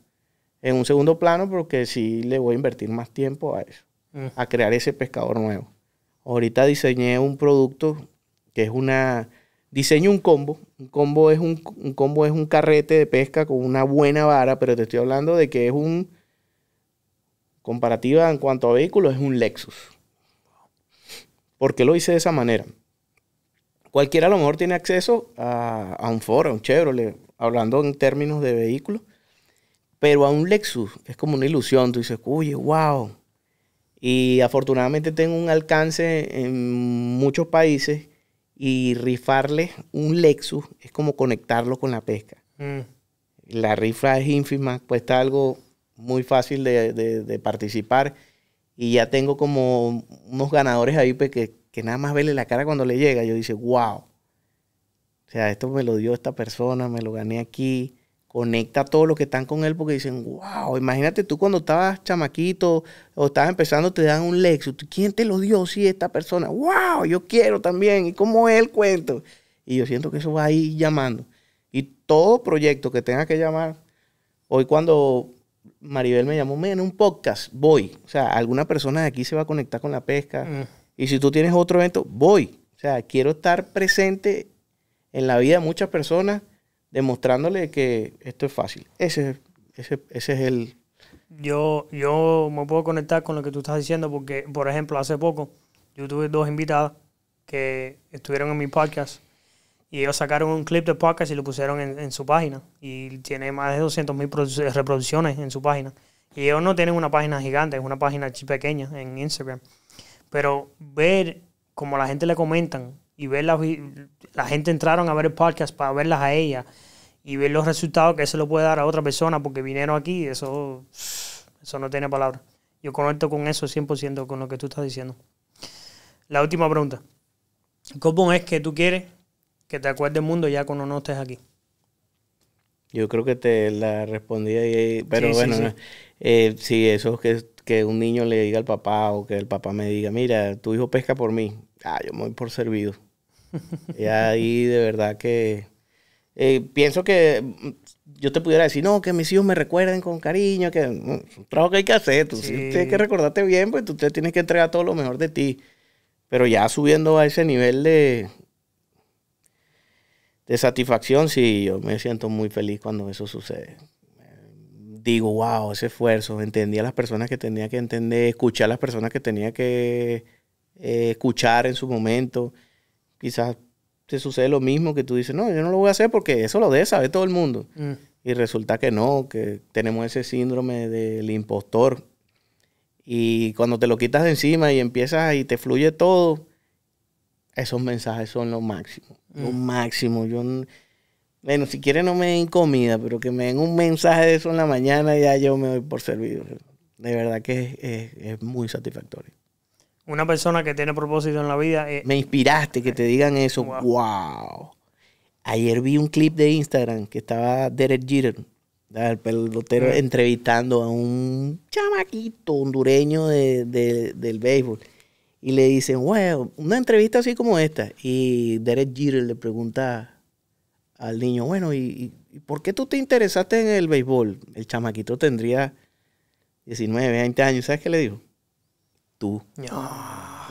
en un segundo plano porque sí le voy a invertir más tiempo a eso, mm. a crear ese pescador nuevo. Ahorita diseñé un producto que es una, Diseño un combo. Un combo, es un, combo es un carrete de pesca con una buena vara, pero te estoy hablando de que es un. Comparativa en cuanto a vehículos, es un Lexus. ¿Por qué lo hice de esa manera? Cualquiera a lo mejor tiene acceso a, un Ford, a un Chevrolet, hablando en términos de vehículos, pero a un Lexus es como una ilusión. Tú dices, oye, wow. Y afortunadamente tengo un alcance en muchos países y rifarle un Lexus es como conectarlo con la pesca. Mm. La rifa es ínfima, cuesta algo muy fácil de, participar y ya tengo como unos ganadores ahí pues, que, que, nada más verle la cara cuando le llega. Yo dice, wow. O sea, esto me lo dio esta persona, me lo gané aquí conecta a todos los que están con él porque dicen, wow, imagínate tú cuando estabas chamaquito o estabas empezando, te dan un Lexus. ¿Quién te lo dio? si esta persona. Wow, yo quiero también. ¿Y cómo él el cuento? Y yo siento que eso va ir llamando. Y todo proyecto que tenga que llamar, hoy cuando Maribel me llamó, en un podcast, voy. O sea, alguna persona de aquí se va a conectar con la pesca. Mm. Y si tú tienes otro evento, voy. O sea, quiero estar presente en la vida de muchas personas demostrándole que esto es fácil. Ese, ese, ese es el... Yo, yo me puedo conectar con lo que tú estás diciendo porque, por ejemplo, hace poco yo tuve dos invitadas que estuvieron en mi podcast y ellos sacaron un clip de podcast y lo pusieron en, en su página y tiene más de 200 mil reproducciones en su página. Y ellos no tienen una página gigante, es una página pequeña en Instagram. Pero ver como la gente le comentan y ver la, la gente entraron a ver el podcast para verlas a ella y ver los resultados que eso le puede dar a otra persona porque vinieron aquí, eso, eso no tiene palabra. Yo conecto con eso 100% con lo que tú estás diciendo. La última pregunta. ¿Cómo es que tú quieres que te acuerde el mundo ya cuando no estés aquí? Yo creo que te la respondí ahí, pero bueno, si eh, eso es que, que un niño le diga al papá o que el papá me diga, mira, tu hijo pesca por mí. Ah, yo me voy por servido y ahí de verdad que eh, pienso que yo te pudiera decir, no, que mis hijos me recuerden con cariño, que es mm, un trabajo que hay que hacer, tú tienes que recordarte bien, pues tú tienes que entregar todo lo mejor de ti. Pero ya subiendo a ese nivel de, de satisfacción, sí, yo me siento muy feliz cuando eso sucede. Digo, wow, ese esfuerzo, entendí a las personas que tenía que entender, escuché a las personas que tenía que eh, escuchar en su momento quizás te sucede lo mismo que tú dices, no, yo no lo voy a hacer porque eso lo debe saber todo el mundo. Mm. Y resulta que no, que tenemos ese síndrome del impostor. Y cuando te lo quitas de encima y empiezas y te fluye todo, esos mensajes son lo máximo. Lo mm. máximo. Yo, bueno, si quieren no me den comida, pero que me den un mensaje de eso en la mañana, ya yo me doy por servido. De verdad que es muy satisfactorio. Una persona que tiene propósito en la vida. Eh, Me inspiraste que te digan eso. Wow. Ayer vi un clip de Instagram que estaba Derek Jeter, el pelotero, mm. entrevistando a un chamaquito hondureño del béisbol. Y le dicen, wow, una entrevista así como esta. Y Derek Jeter le pregunta al niño, bueno, ¿y, ¿y por qué tú te interesaste en el béisbol? El chamaquito tendría 19, 20 años. ¿Sabes qué le dijo? tú.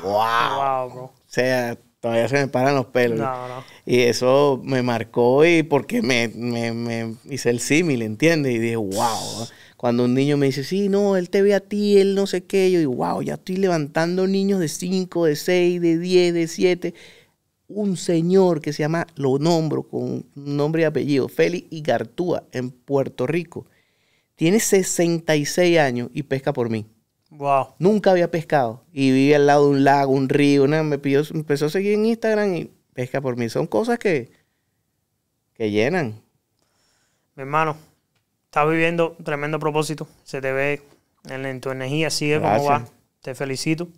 wow. Ah. O sea, todavía se me paran los pelos. Y eso me marcó y porque me, me, me hice el símil, ¿entiendes? Y dije, wow. Cuando un niño me dice, sí, no, él te ve a ti, él no sé qué, yo digo, wow, ya estoy levantando niños de 5, de 6, de 10, de 7. Un señor que se llama, lo nombro con nombre y apellido, Félix Igartúa, en Puerto Rico, tiene 66 años y pesca por mí. Wow. Nunca había pescado. Y vivía al lado de un lago, un río. Nada. me pidió, empezó a seguir en Instagram y pesca por mí. Son cosas que, que llenan. Mi hermano, estás viviendo tremendo propósito. Se te ve en, tu energía, sigue como va. Te felicito.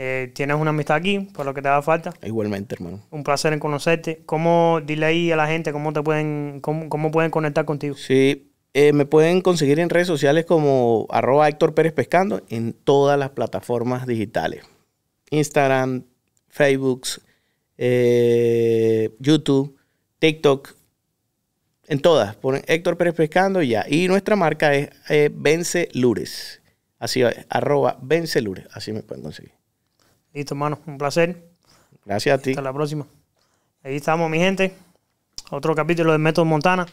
Eh, tienes una amistad aquí, por lo que te da falta. Igualmente, hermano. Un placer en conocerte. ¿Cómo, dile ahí a la gente cómo te pueden, cómo, cómo pueden conectar contigo? Sí, eh, me pueden conseguir en redes sociales como arroba Héctor Pérez Pescando en todas las plataformas digitales. Instagram, Facebook, eh, YouTube, TikTok, en todas. Ponen Héctor Pérez Pescando y ya. Y nuestra marca es eh, Vence Lures. Así, arroba Vence Lures. Así me pueden conseguir. Listo, hermano. Un placer. Gracias a ti. Hasta la próxima. Ahí estamos, mi gente. Otro capítulo de Método Montana.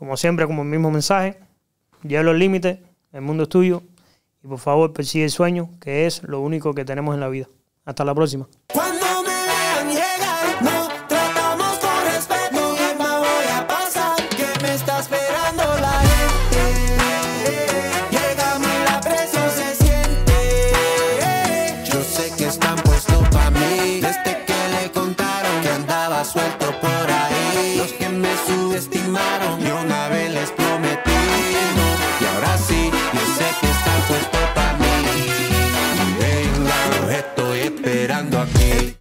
Como siempre, como el mismo mensaje, lleva los límites, el mundo es tuyo y por favor persigue el sueño, que es lo único que tenemos en la vida. Hasta la próxima. Hey.